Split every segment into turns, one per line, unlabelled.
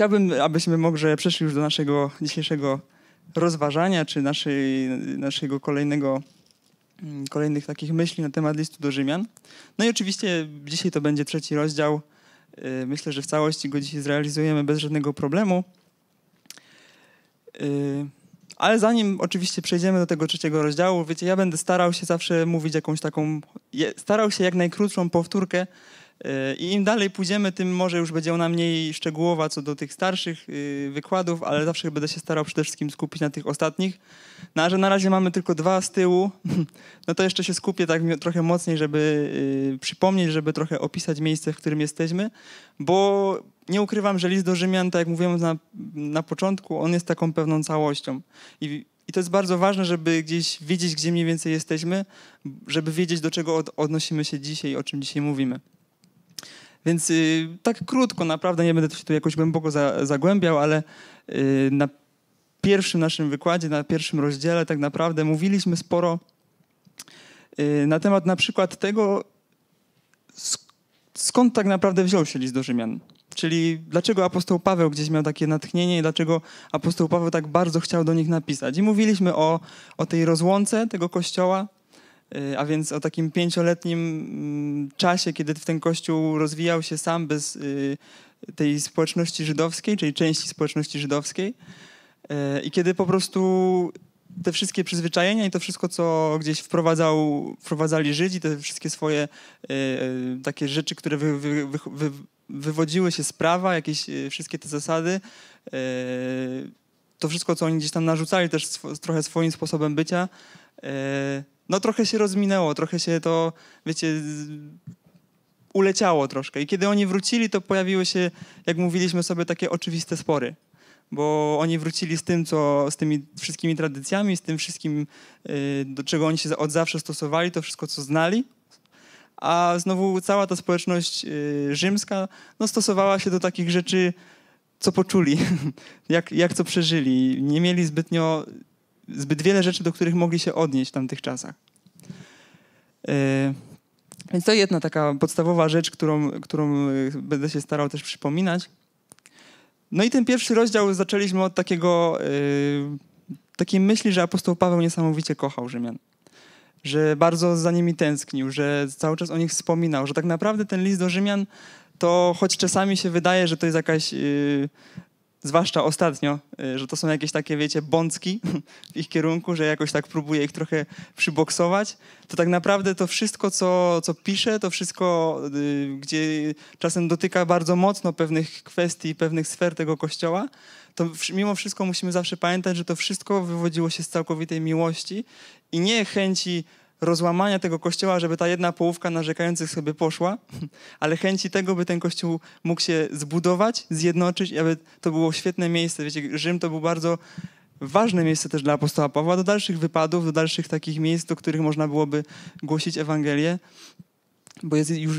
Chciałbym, abyśmy mogli przeszli już do naszego dzisiejszego rozważania, czy naszej, naszego kolejnego, mm, kolejnych takich myśli na temat listu do Rzymian. No i oczywiście dzisiaj to będzie trzeci rozdział. Y, myślę, że w całości go dzisiaj zrealizujemy bez żadnego problemu. Y, ale zanim oczywiście przejdziemy do tego trzeciego rozdziału, wiecie, ja będę starał się zawsze mówić jakąś taką, starał się jak najkrótszą powtórkę i im dalej pójdziemy, tym może już będzie ona mniej szczegółowa co do tych starszych y, wykładów, ale zawsze będę się starał przede wszystkim skupić na tych ostatnich. No a że na razie mamy tylko dwa z tyłu, no to jeszcze się skupię tak trochę mocniej, żeby y, przypomnieć, żeby trochę opisać miejsce, w którym jesteśmy, bo nie ukrywam, że list do Rzymian, tak jak mówiłem na, na początku, on jest taką pewną całością. I, i to jest bardzo ważne, żeby gdzieś wiedzieć, gdzie mniej więcej jesteśmy, żeby wiedzieć, do czego od, odnosimy się dzisiaj, o czym dzisiaj mówimy. Więc y, tak krótko, naprawdę nie będę się tu jakoś głęboko za, zagłębiał, ale y, na pierwszym naszym wykładzie, na pierwszym rozdziale tak naprawdę mówiliśmy sporo y, na temat na przykład tego, skąd tak naprawdę wziął się list do Rzymian. Czyli dlaczego apostoł Paweł gdzieś miał takie natchnienie i dlaczego apostoł Paweł tak bardzo chciał do nich napisać. I mówiliśmy o, o tej rozłące tego kościoła, Y, a więc o takim pięcioletnim mm, czasie, kiedy ten kościół rozwijał się sam bez y, tej społeczności żydowskiej, czyli części społeczności żydowskiej. Y, I kiedy po prostu te wszystkie przyzwyczajenia i to wszystko, co gdzieś wprowadzał, wprowadzali Żydzi, te wszystkie swoje takie rzeczy, które wy, wy, wy, wywodziły się z prawa, jakieś wszystkie te zasady, to wszystko, co oni gdzieś tam narzucali też trochę swoim sposobem bycia, no trochę się rozminęło, trochę się to, wiecie, uleciało troszkę. I kiedy oni wrócili, to pojawiły się, jak mówiliśmy sobie, takie oczywiste spory. Bo oni wrócili z tym, co, z tymi wszystkimi tradycjami, z tym wszystkim, y, do czego oni się od zawsze stosowali, to wszystko, co znali. A znowu cała ta społeczność y, rzymska no, stosowała się do takich rzeczy, co poczuli, jak, jak co przeżyli. Nie mieli zbytnio zbyt wiele rzeczy, do których mogli się odnieść w tamtych czasach. E, więc to jedna taka podstawowa rzecz, którą, którą e, będę się starał też przypominać. No i ten pierwszy rozdział zaczęliśmy od takiego, yy, takiej myśli, że apostoł Paweł niesamowicie kochał Rzymian. Że bardzo za nimi tęsknił, że cały czas o nich wspominał, że tak naprawdę ten list do Rzymian to choć czasami się wydaje, że to jest jakaś yy, zwłaszcza ostatnio, y, że to są jakieś takie, wiecie, bącki w ich kierunku, że jakoś tak próbuję ich trochę przyboksować, to tak naprawdę to wszystko, co, co piszę, to wszystko, y, gdzie czasem dotyka bardzo mocno pewnych kwestii, pewnych sfer tego kościoła, to mimo wszystko musimy zawsze pamiętać, że to wszystko wywodziło się z całkowitej miłości i nie chęci rozłamania tego kościoła, żeby ta jedna połówka narzekających sobie poszła, ale chęci tego, by ten kościół mógł się zbudować, zjednoczyć, aby to było świetne miejsce. Wiecie, Rzym to był bardzo ważne miejsce też dla apostoła Pawła, do dalszych wypadów, do dalszych takich miejsc, do których można byłoby głosić Ewangelię, bo jest już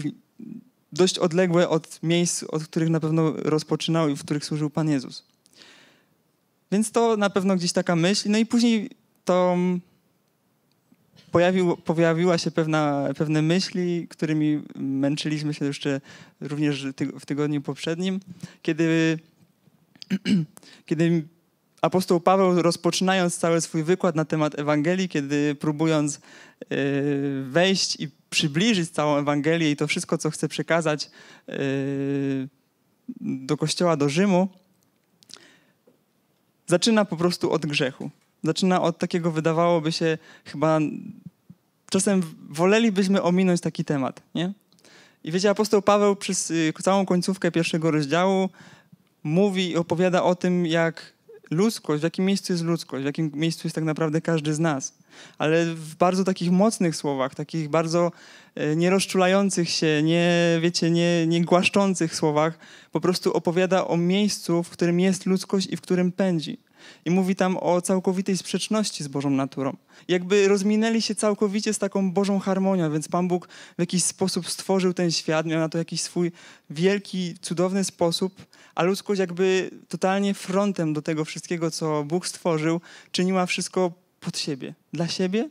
dość odległe od miejsc, od których na pewno rozpoczynał i w których służył Pan Jezus. Więc to na pewno gdzieś taka myśl. No i później to pojawił, pojawiła się pewna, pewne myśli, którymi męczyliśmy się jeszcze również w tygodniu poprzednim, kiedy, kiedy apostoł Paweł, rozpoczynając cały swój wykład na temat Ewangelii, kiedy próbując e, wejść i przybliżyć całą Ewangelię i to wszystko, co chce przekazać e, do kościoła, do Rzymu, zaczyna po prostu od grzechu. Zaczyna od takiego, wydawałoby się, chyba czasem wolelibyśmy ominąć taki temat, nie? I wiecie, apostoł Paweł przez y, całą końcówkę pierwszego rozdziału mówi i opowiada o tym, jak ludzkość, w jakim miejscu jest ludzkość, w jakim miejscu jest tak naprawdę każdy z nas. Ale w bardzo takich mocnych słowach, takich bardzo y, nierozczulających się, nie, wiecie, nie, nie głaszczących słowach, po prostu opowiada o miejscu, w którym jest ludzkość i w którym pędzi i mówi tam o całkowitej sprzeczności z Bożą naturą. Jakby rozminęli się całkowicie z taką Bożą harmonią, więc Pan Bóg w jakiś sposób stworzył ten świat, miał na to jakiś swój wielki, cudowny sposób, a ludzkość jakby totalnie frontem do tego wszystkiego, co Bóg stworzył, czyniła wszystko pod siebie, dla siebie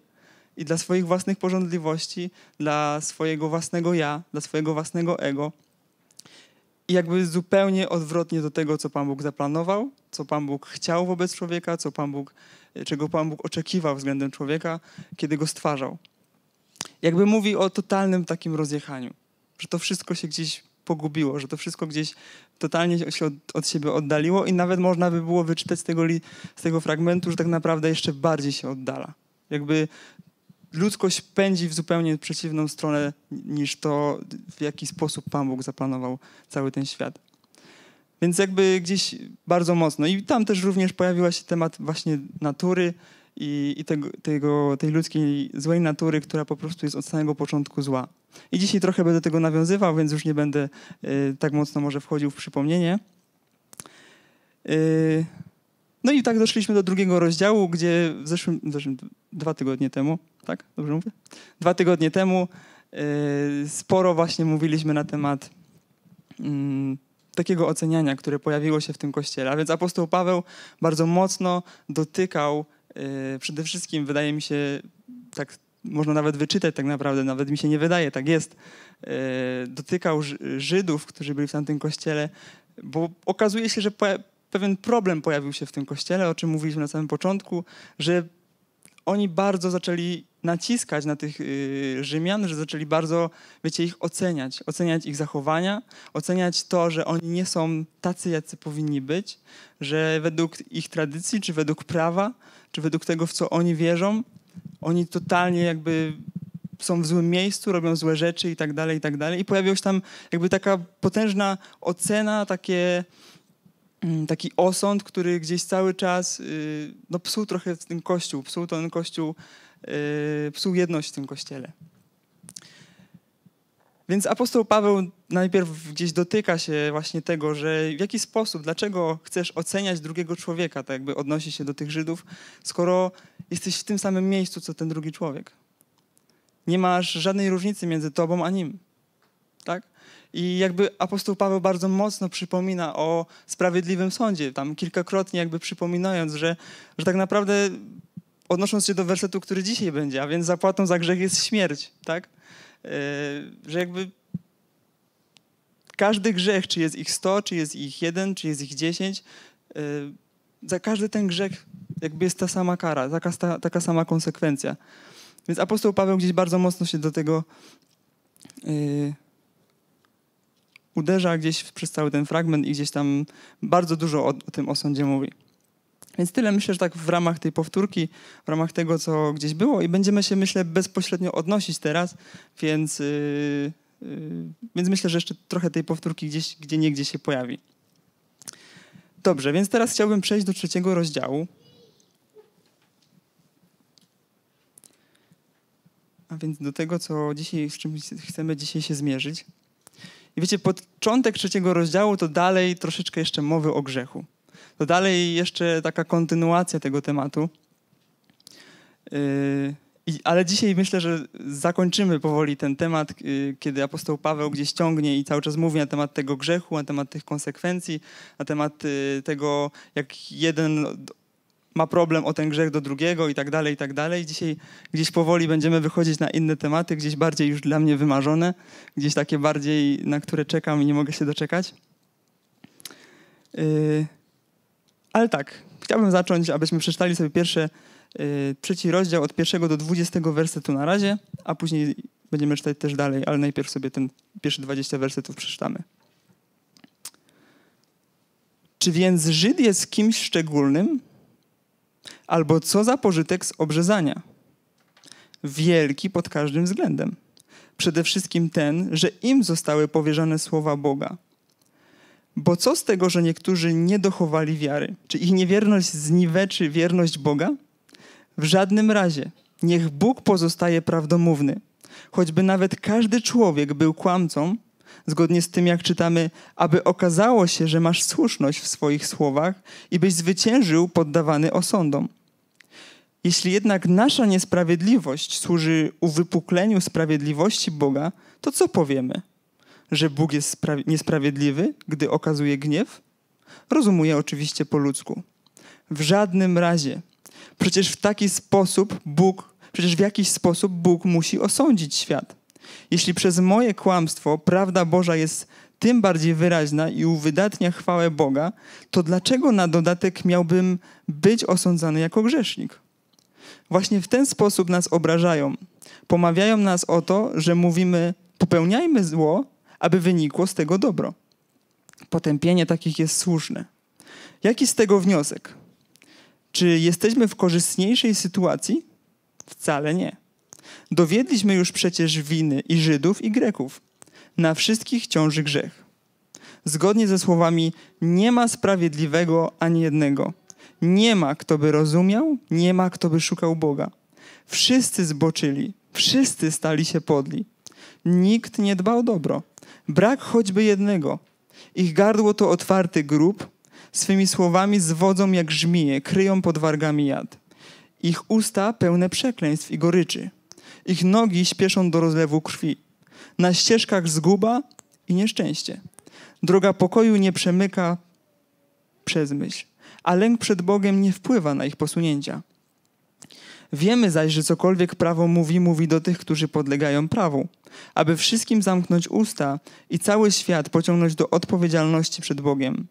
i dla swoich własnych porządliwości, dla swojego własnego ja, dla swojego własnego ego. I jakby zupełnie odwrotnie do tego, co Pan Bóg zaplanował, co Pan Bóg chciał wobec człowieka, co Pan Bóg, e, czego Pan Bóg oczekiwał względem człowieka, kiedy go stwarzał. Jakby mówi o totalnym takim rozjechaniu, że to wszystko się gdzieś pogubiło, że to wszystko gdzieś totalnie się od, od, siebie oddaliło i nawet można by było wyczytać z tego, li, z tego fragmentu, że tak naprawdę jeszcze bardziej się oddala. Jakby ludzkość pędzi w zupełnie przeciwną stronę niż to, w jaki sposób Pan Bóg zaplanował cały ten świat. Więc jakby gdzieś bardzo mocno. I tam też również pojawiła się temat właśnie natury i, i tego, tego, tej ludzkiej złej natury, która po prostu jest od samego początku zła. I dzisiaj trochę będę tego nawiązywał, więc już nie będę y, tak mocno może wchodził w przypomnienie. Y, no i tak doszliśmy do drugiego rozdziału, gdzie w zeszłym, w zeszłym dwa tygodnie temu, tak? Dobrze mówię? Dwa tygodnie temu e, sporo właśnie mówiliśmy na temat mm, takiego oceniania, które pojawiło się w tym kościele. A więc apostoł Paweł bardzo mocno dotykał e, przede wszystkim, wydaje mi się, tak można nawet wyczytać tak naprawdę, nawet mi się nie wydaje, tak jest, e, dotykał Żydów, którzy byli w tamtym kościele, bo okazuje się, że pewien problem pojawił się w tym kościele, o czym mówiliśmy na samym początku, że oni bardzo zaczęli naciskać na tych yy, Rzymian, że zaczęli bardzo, wiecie, ich oceniać, oceniać ich zachowania, oceniać to, że oni nie są tacy, jacy powinni być, że według ich tradycji, czy według prawa, czy według tego, w co oni wierzą, oni totalnie jakby są w złym miejscu, robią złe rzeczy i tak dalej, i tak dalej. I pojawiła się tam jakby taka potężna ocena, takie Mm, taki osąd, który gdzieś cały czas y, no, psuł trochę ten kościół, psuł ten kościół, y, psuł jedność w tym kościele. Więc apostoł Paweł najpierw gdzieś dotyka się właśnie tego, że w jaki sposób, dlaczego chcesz oceniać drugiego człowieka, tak jakby odnosi się do tych Żydów, skoro jesteś w tym samym miejscu, co ten drugi człowiek. Nie masz żadnej różnicy między tobą a nim tak? I jakby apostoł Paweł bardzo mocno przypomina o sprawiedliwym sądzie, tam kilkakrotnie jakby przypominając, że, że tak naprawdę odnosząc się do wersetu, który dzisiaj będzie, a więc zapłatą za grzech jest śmierć, tak? Yy, że jakby każdy grzech, czy jest ich 100, czy jest ich jeden, czy jest ich 10, yy, e, za każdy ten grzech jakby jest ta sama kara, taka, ta, taka sama konsekwencja. Więc apostoł Paweł gdzieś bardzo mocno się do tego yy, uderza gdzieś przez cały ten fragment i gdzieś tam bardzo dużo o, o tym osądzie mówi. Więc tyle myślę, że tak w ramach tej powtórki, w ramach tego, co gdzieś było i będziemy się, myślę, bezpośrednio odnosić teraz, więc, yy, yy, więc myślę, że jeszcze trochę tej powtórki gdzieś, gdzie nie się pojawi. Dobrze, więc teraz chciałbym przejść do trzeciego rozdziału. A więc do tego, co dzisiaj, z czym chcemy dzisiaj się zmierzyć. I wiecie, początek trzeciego rozdziału to dalej troszeczkę jeszcze mowy o grzechu. To dalej jeszcze taka kontynuacja tego tematu. Yy, ale dzisiaj myślę, że zakończymy powoli ten temat, yy, kiedy apostoł Paweł gdzieś ciągnie i cały czas mówi na temat tego grzechu, na temat tych konsekwencji, na temat yy, tego, jak jeden ma problem o ten grzech do drugiego i tak dalej, i tak dalej. Dzisiaj gdzieś powoli będziemy wychodzić na inne tematy, gdzieś bardziej już dla mnie wymarzone, gdzieś takie bardziej, na które czekam i nie mogę się doczekać. Yy, ale tak, chciałbym zacząć, abyśmy przeczytali sobie pierwsze, yy, trzeci rozdział od pierwszego do dwudziestego wersetu na razie, a później będziemy czytać też dalej, ale najpierw sobie ten pierwszy dwadzieścia wersetów przeczytamy. Czy więc Żyd jest kimś szczególnym? Albo co za pożytek z obrzezania? Wielki pod każdym względem. Przede wszystkim ten, że im zostały powierzone słowa Boga. Bo co z tego, że niektórzy nie dochowali wiary? Czy ich niewierność zniweczy wierność Boga? W żadnym razie. Niech Bóg pozostaje prawdomówny. Choćby nawet każdy człowiek był kłamcą, zgodnie z tym, jak czytamy, aby okazało się, że masz słuszność w swoich słowach i byś zwyciężył poddawany osądom. Jeśli jednak nasza niesprawiedliwość służy uwypukleniu sprawiedliwości Boga, to co powiemy? Że Bóg jest niesprawiedliwy, gdy okazuje gniew? Rozumuję oczywiście po ludzku. W żadnym razie. Przecież w taki sposób Bóg, przecież w jakiś sposób Bóg musi osądzić świat. Jeśli przez moje kłamstwo prawda Boża jest tym bardziej wyraźna i uwydatnia chwałę Boga, to dlaczego na dodatek miałbym być osądzany jako grzesznik? Właśnie w ten sposób nas obrażają. Pomawiają nas o to, że mówimy: popełniajmy zło, aby wynikło z tego dobro. Potępienie takich jest słuszne. Jaki z tego wniosek? Czy jesteśmy w korzystniejszej sytuacji? Wcale nie. Dowiedliśmy już przecież winy i Żydów, i Greków. Na wszystkich ciąży grzech. Zgodnie ze słowami: Nie ma sprawiedliwego ani jednego. Nie ma, kto by rozumiał, nie ma, kto by szukał Boga. Wszyscy zboczyli, wszyscy stali się podli. Nikt nie dba o dobro. Brak choćby jednego. Ich gardło to otwarty grób, swymi słowami zwodzą jak żmije, kryją pod wargami jad. Ich usta pełne przekleństw i goryczy. Ich nogi śpieszą do rozlewu krwi. Na ścieżkach zguba i nieszczęście. Droga pokoju nie przemyka przez myśl, a lęk przed Bogiem nie wpływa na ich posunięcia. Wiemy zaś, że cokolwiek prawo mówi, mówi do tych, którzy podlegają prawu, aby wszystkim zamknąć usta i cały świat pociągnąć do odpowiedzialności przed Bogiem.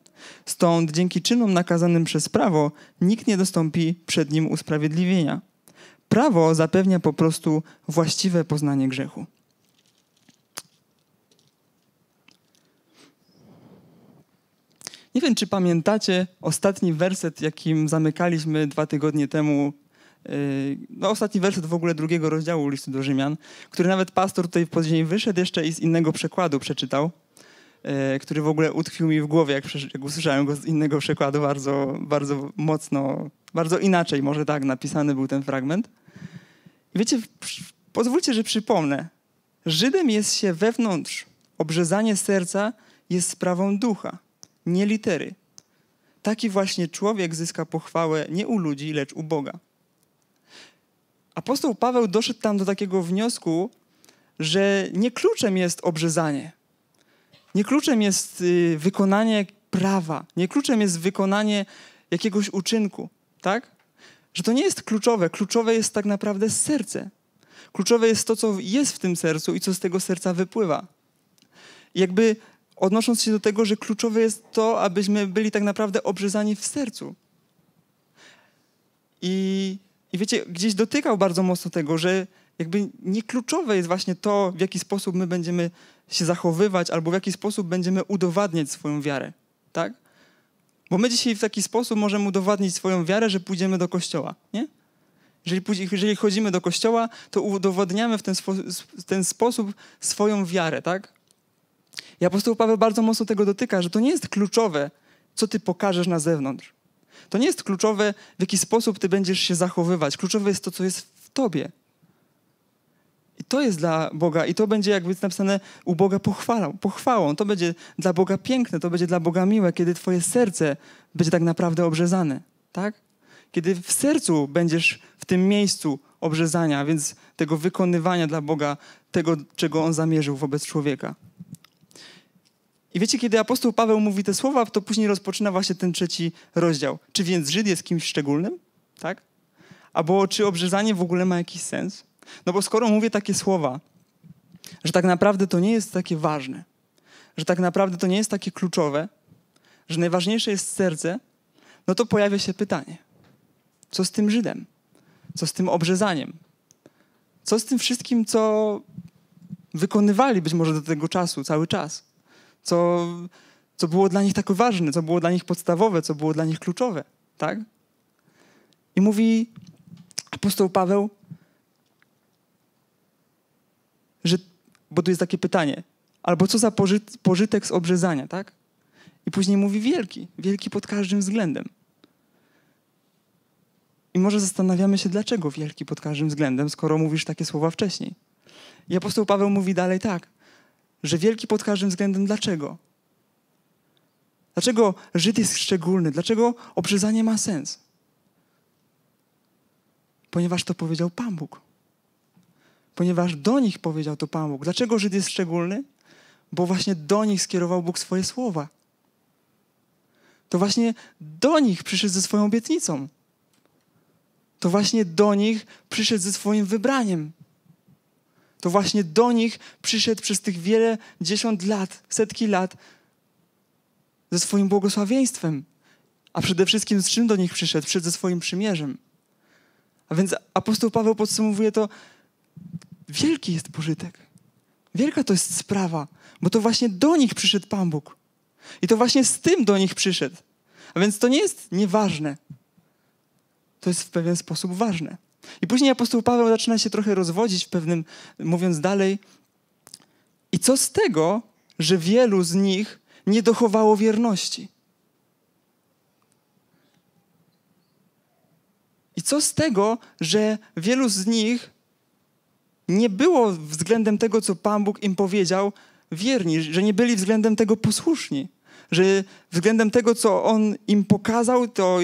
Stąd dzięki czynom nakazanym przez prawo nikt nie dostąpi przed nim usprawiedliwienia. Prawo zapewnia po prostu właściwe poznanie grzechu. Nie wiem, czy pamiętacie ostatni werset, jakim zamykaliśmy dwa tygodnie temu. Y, no, ostatni werset w ogóle drugiego rozdziału listu do Rzymian, który nawet pastor tutaj później wyszedł jeszcze i z innego przekładu przeczytał, y, który w ogóle utkwił mi w głowie, jak, jak usłyszałem go z innego przekładu, bardzo, bardzo mocno, bardzo inaczej może tak napisany był ten fragment. I wiecie, pozwólcie, że przypomnę. Żydem jest się wewnątrz. Obrzezanie serca jest sprawą ducha, nie litery. Taki właśnie człowiek zyska pochwałę nie u ludzi, lecz u Boga. Apostoł Paweł doszedł tam do takiego wniosku, że nie kluczem jest obrzezanie, nie kluczem jest y, wykonanie prawa, nie kluczem jest wykonanie jakiegoś uczynku, tak? że to nie jest kluczowe. Kluczowe jest tak naprawdę serce. Kluczowe jest to, co jest w tym sercu i co z tego serca wypływa. Jakby odnosząc się do tego, że kluczowe jest to, abyśmy byli tak naprawdę obrzezani w sercu. I, i wiecie, gdzieś dotykał bardzo mocno tego, że jakby niekluczowe jest właśnie to, w jaki sposób my będziemy się zachowywać albo w jaki sposób będziemy udowadniać swoją wiarę, tak? Bo my dzisiaj w taki sposób możemy udowadnić swoją wiarę, że pójdziemy do kościoła, nie? Jeżeli, jeżeli chodzimy do kościoła, to udowadniamy w ten, spo, ten sposób swoją wiarę, tak? I apostoł Paweł bardzo mocno tego dotyka, że to nie jest kluczowe, co ty pokażesz na zewnątrz. To nie jest kluczowe, w jaki sposób ty będziesz się zachowywać. Kluczowe jest to, co jest w tobie. I to jest dla Boga i to będzie jakby napisane u Boga pochwalą, pochwałą. To będzie dla Boga piękne, to będzie dla Boga miłe, kiedy twoje serce będzie tak naprawdę obrzezane, tak? Kiedy w sercu będziesz w tym miejscu obrzezania, więc tego wykonywania dla Boga, tego, czego On zamierzył wobec człowieka. I wiecie, kiedy apostoł Paweł mówi te słowa, to później rozpoczyna właśnie ten trzeci rozdział. Czy więc Żyd jest kimś szczególnym? Tak? Albo czy obrzezanie w ogóle ma jakiś sens? No bo skoro mówię takie słowa, że tak naprawdę to nie jest takie ważne, że tak naprawdę to nie jest takie kluczowe, że najważniejsze jest serce, no to pojawia się pytanie: co z tym Żydem? Co z tym obrzezaniem? Co z tym wszystkim, co wykonywali być może do tego czasu, cały czas? Co, co było dla nich tak ważne, co było dla nich podstawowe, co było dla nich kluczowe, tak? I mówi apostoł Paweł, bo tu jest takie pytanie, albo co za pożytek z obrzezania, tak? I później mówi wielki, wielki pod każdym względem. I może zastanawiamy się, dlaczego wielki pod każdym względem, skoro mówisz takie słowa wcześniej. I apostoł Paweł mówi dalej tak, że wielki pod każdym względem dlaczego? Dlaczego Żyd jest szczególny? Dlaczego obrzezanie ma sens? Ponieważ to powiedział Pan Bóg ponieważ do nich powiedział to Pan Bóg. Dlaczego Żyd jest szczególny? Bo właśnie do nich skierował Bóg swoje słowa. To właśnie do nich przyszedł ze swoją obietnicą. To właśnie do nich przyszedł ze swoim wybraniem. To właśnie do nich przyszedł przez tych wiele dziesiąt lat, setki lat ze swoim błogosławieństwem. A przede wszystkim z czym do nich przyszedł? Przyszedł ze swoim przymierzem. A więc apostoł Paweł podsumowuje to Wielki jest pożytek. Wielka to jest sprawa, bo to właśnie do nich przyszedł Pan Bóg. I to właśnie z tym do nich przyszedł. A więc to nie jest nieważne. To jest w pewien sposób ważne. I później apostoł Paweł zaczyna się trochę rozwodzić w pewnym, mówiąc dalej. I co z tego, że wielu z nich nie dochowało wierności? I co z tego, że wielu z nich nie było względem tego, co Pan Bóg im powiedział, wierni, że nie byli względem tego posłuszni, że względem tego, co On im pokazał, to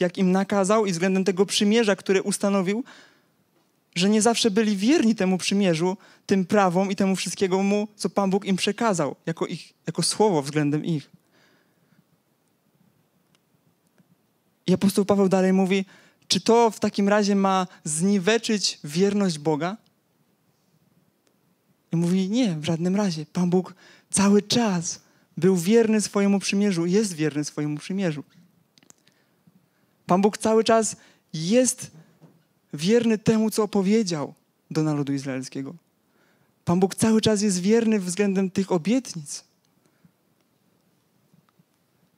jak im nakazał i względem tego przymierza, które ustanowił, że nie zawsze byli wierni temu przymierzu, tym prawom i temu wszystkiemu, co Pan Bóg im przekazał, jako, ich, jako słowo względem ich. I apostoł Paweł dalej mówi, czy to w takim razie ma zniweczyć wierność Boga? I mówi, nie, w żadnym razie. Pan Bóg cały czas był wierny swojemu przymierzu, jest wierny swojemu przymierzu. Pan Bóg cały czas jest wierny temu, co opowiedział do narodu izraelskiego. Pan Bóg cały czas jest wierny względem tych obietnic.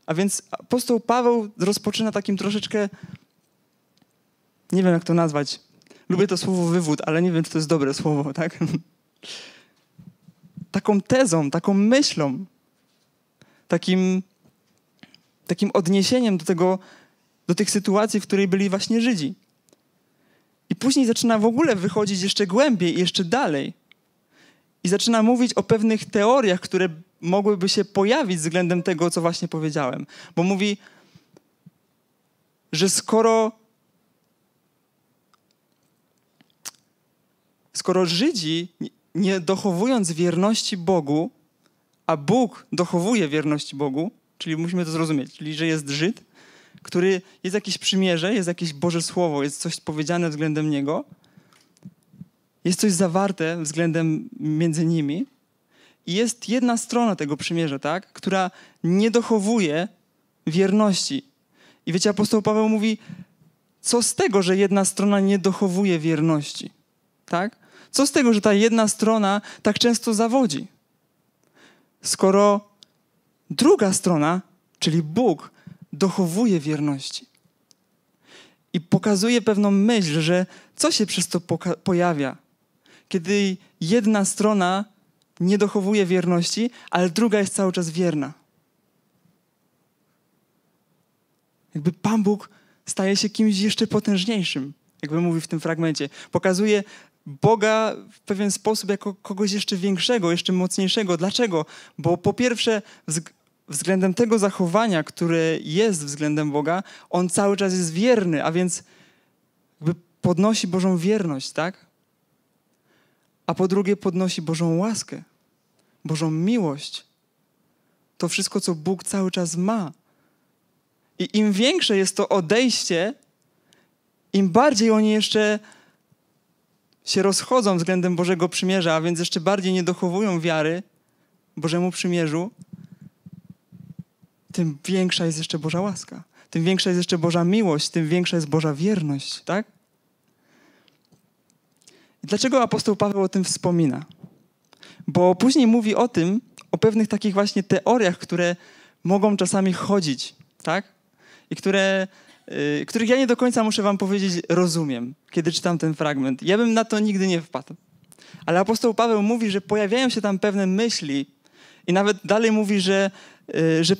A więc apostoł Paweł rozpoczyna takim troszeczkę, nie wiem jak to nazwać. Lubię to słowo wywód, ale nie wiem, czy to jest dobre słowo, tak? taką tezą, taką myślą, takim, takim odniesieniem do, tego, do tych sytuacji, w której byli właśnie Żydzi. I później zaczyna w ogóle wychodzić jeszcze głębiej i jeszcze dalej. I zaczyna mówić o pewnych teoriach, które mogłyby się pojawić względem tego, co właśnie powiedziałem. Bo mówi, że skoro skoro Żydzi nie dochowując wierności Bogu, a Bóg dochowuje wierności Bogu, czyli musimy to zrozumieć, czyli że jest Żyd, który jest jakieś przymierze, jest jakieś Boże Słowo, jest coś powiedziane względem niego, jest coś zawarte względem między nimi i jest jedna strona tego przymierza, tak, która nie dochowuje wierności. I wiecie, apostoł Paweł mówi, co z tego, że jedna strona nie dochowuje wierności, tak? Co z tego, że ta jedna strona tak często zawodzi? Skoro druga strona, czyli Bóg, dochowuje wierności i pokazuje pewną myśl, że co się przez to pojawia, kiedy jedna strona nie dochowuje wierności, ale druga jest cały czas wierna. Jakby Pan Bóg staje się kimś jeszcze potężniejszym, jakby mówi w tym fragmencie. Pokazuje Boga w pewien sposób jako kogoś jeszcze większego, jeszcze mocniejszego. Dlaczego? Bo po pierwsze, względem tego zachowania, które jest względem Boga, on cały czas jest wierny, a więc podnosi Bożą wierność, tak? A po drugie, podnosi Bożą łaskę, Bożą miłość. To wszystko, co Bóg cały czas ma. I im większe jest to odejście, im bardziej oni jeszcze się rozchodzą względem Bożego Przymierza, a więc jeszcze bardziej nie dochowują wiary Bożemu Przymierzu, tym większa jest jeszcze Boża łaska, tym większa jest jeszcze Boża miłość, tym większa jest Boża wierność, tak? dlaczego apostoł Paweł o tym wspomina? Bo później mówi o tym, o pewnych takich właśnie teoriach, które mogą czasami chodzić, tak? I które Y, których ja nie do końca muszę wam powiedzieć, rozumiem, kiedy czytam ten fragment. Ja bym na to nigdy nie wpadł. Ale apostoł Paweł mówi, że pojawiają się tam pewne myśli i nawet dalej mówi, że, y, że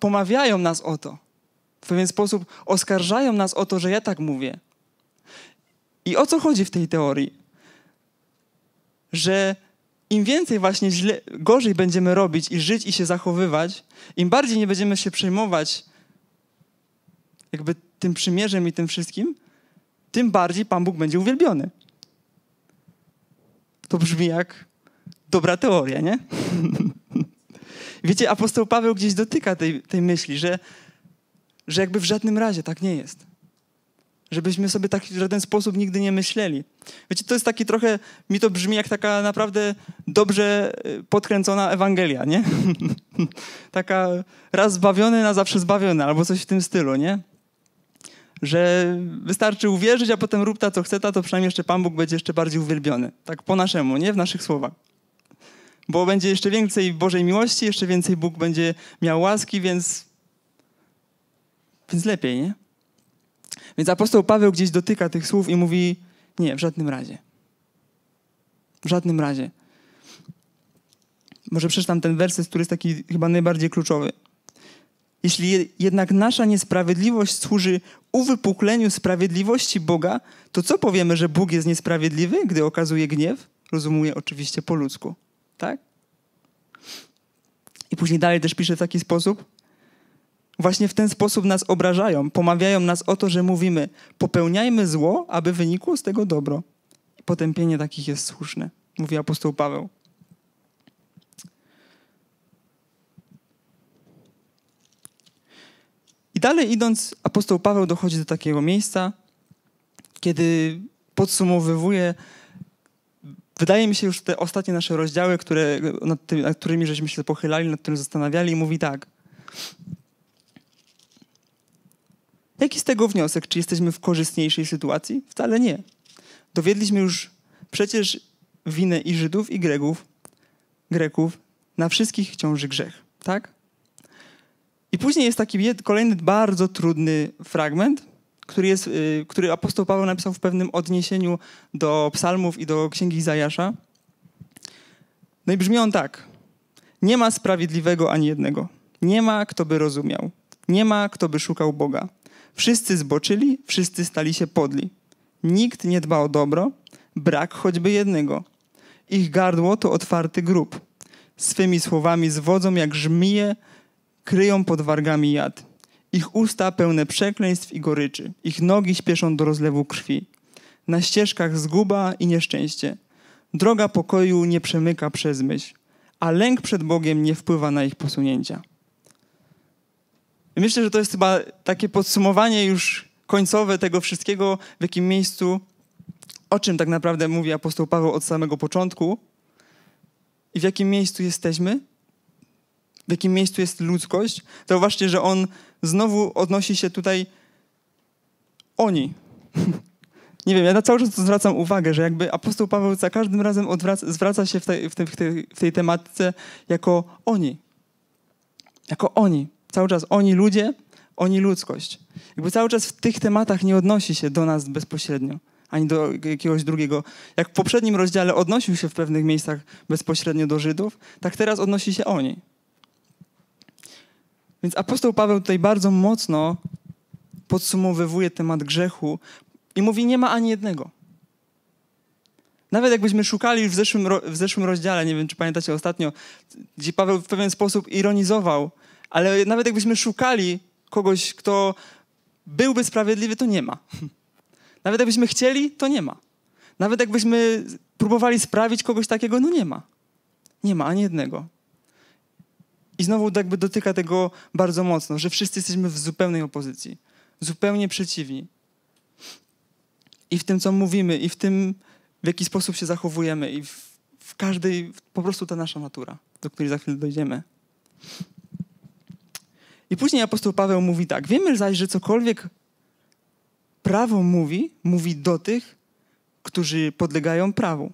pomawiają nas o to. W pewien sposób oskarżają nas o to, że ja tak mówię. I o co chodzi w tej teorii? Że im więcej właśnie źle, gorzej będziemy robić i żyć i się zachowywać, im bardziej nie będziemy się przejmować jakby tym przymierzem i tym wszystkim, tym bardziej Pan Bóg będzie uwielbiony. To brzmi jak dobra teoria, nie? Wiecie, apostoł Paweł gdzieś dotyka tej, tej myśli, że, że jakby w żadnym razie tak nie jest. Żebyśmy sobie tak w żaden sposób nigdy nie myśleli. Wiecie, to jest taki trochę, mi to brzmi jak taka naprawdę dobrze y, podkręcona Ewangelia, nie? taka raz zbawiony, na zawsze zbawiony, albo coś w tym stylu, nie? że wystarczy uwierzyć, a potem rób ta, co chce ta, to przynajmniej jeszcze Pan Bóg będzie jeszcze bardziej uwielbiony. Tak po naszemu, nie w naszych słowach. Bo będzie jeszcze więcej Bożej miłości, jeszcze więcej Bóg będzie miał łaski, więc, więc lepiej, nie? Więc apostoł Paweł gdzieś dotyka tych słów i mówi, nie, w żadnym razie. W żadnym razie. Może przeczytam ten werset, który jest taki chyba najbardziej kluczowy. Jeśli jednak nasza niesprawiedliwość służy uwypukleniu sprawiedliwości Boga, to co powiemy, że Bóg jest niesprawiedliwy, gdy okazuje gniew? Rozumuje oczywiście po ludzku, tak? I później dalej też pisze w taki sposób. Właśnie w ten sposób nas obrażają, pomawiają nas o to, że mówimy: popełniajmy zło, aby wynikło z tego dobro. Potępienie takich jest słuszne, mówi apostoł Paweł. I dalej idąc, apostoł Paweł dochodzi do takiego miejsca, kiedy podsumowywuje, wydaje mi się już te ostatnie nasze rozdziały, które, nad, nad którymi żeśmy się pochylali, nad którymi zastanawiali, i mówi tak. Jaki z tego wniosek? Czy jesteśmy w korzystniejszej sytuacji? Wcale nie. Dowiedliśmy już przecież winę i Żydów, i Greków, Greków, na wszystkich ciąży grzech, tak? I później jest taki kolejny bardzo trudny fragment, który, jest, y, który apostoł Paweł napisał w pewnym odniesieniu do psalmów i do księgi Izajasza. No i brzmi on tak. Nie ma sprawiedliwego ani jednego. Nie ma, kto by rozumiał. Nie ma, kto by szukał Boga. Wszyscy zboczyli, wszyscy stali się podli. Nikt nie dba o dobro, brak choćby jednego. Ich gardło to otwarty grób. Swymi słowami zwodzą jak żmije, kryją pod wargami jad. Ich usta pełne przekleństw i goryczy, ich nogi śpieszą do rozlewu krwi. Na ścieżkach zguba i nieszczęście. Droga pokoju nie przemyka przez myśl, a lęk przed Bogiem nie wpływa na ich posunięcia. Myślę, że to jest chyba takie podsumowanie już końcowe tego wszystkiego, w jakim miejscu, o czym tak naprawdę mówi apostoł Paweł od samego początku i w jakim miejscu jesteśmy w jakim miejscu jest ludzkość, zauważcie, że on znowu odnosi się tutaj oni. Nie wiem, ja na cały czas to zwracam uwagę, że jakby apostoł Paweł za każdym razem odwraca, zwraca się w tej, w, tej, w, tej, w tej tematyce jako oni. Jako oni. Cały czas oni ludzie, oni ludzkość. Jakby cały czas w tych tematach nie odnosi się do nas bezpośrednio, ani do jakiegoś drugiego. Jak w poprzednim rozdziale odnosił się w pewnych miejscach bezpośrednio do Żydów, tak teraz odnosi się oni. Więc apostoł Paweł tutaj bardzo mocno podsumowywuje temat grzechu i mówi: Nie ma ani jednego. Nawet jakbyśmy szukali w zeszłym, w zeszłym rozdziale, nie wiem czy pamiętacie ostatnio, gdzie Paweł w pewien sposób ironizował, ale nawet jakbyśmy szukali kogoś, kto byłby sprawiedliwy, to nie ma. Nawet jakbyśmy chcieli, to nie ma. Nawet jakbyśmy próbowali sprawić kogoś takiego, no nie ma. Nie ma ani jednego. I znowu jakby dotyka tego bardzo mocno, że wszyscy jesteśmy w zupełnej opozycji, zupełnie przeciwni. I w tym, co mówimy, i w tym, w jaki sposób się zachowujemy, i w, w każdej, po prostu ta nasza natura, do której za chwilę dojdziemy. I później apostoł Paweł mówi tak: Wiemy zaś, że cokolwiek prawo mówi, mówi do tych, którzy podlegają prawu,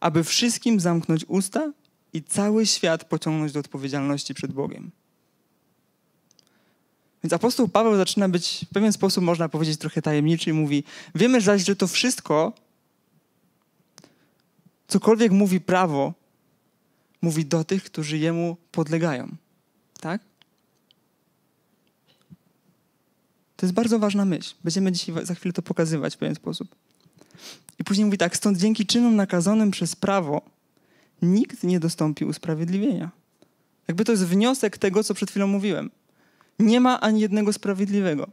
aby wszystkim zamknąć usta i cały świat pociągnąć do odpowiedzialności przed Bogiem. Więc apostoł Paweł zaczyna być w pewien sposób, można powiedzieć, trochę tajemniczy i mówi: Wiemy zaś, że to wszystko, cokolwiek mówi prawo, mówi do tych, którzy jemu podlegają. Tak? To jest bardzo ważna myśl. Będziemy dzisiaj za chwilę to pokazywać w pewien sposób. I później mówi tak: Stąd dzięki czynom nakazanym przez prawo, nikt nie dostąpi usprawiedliwienia. Jakby to jest wniosek tego, co przed chwilą mówiłem. Nie ma ani jednego sprawiedliwego.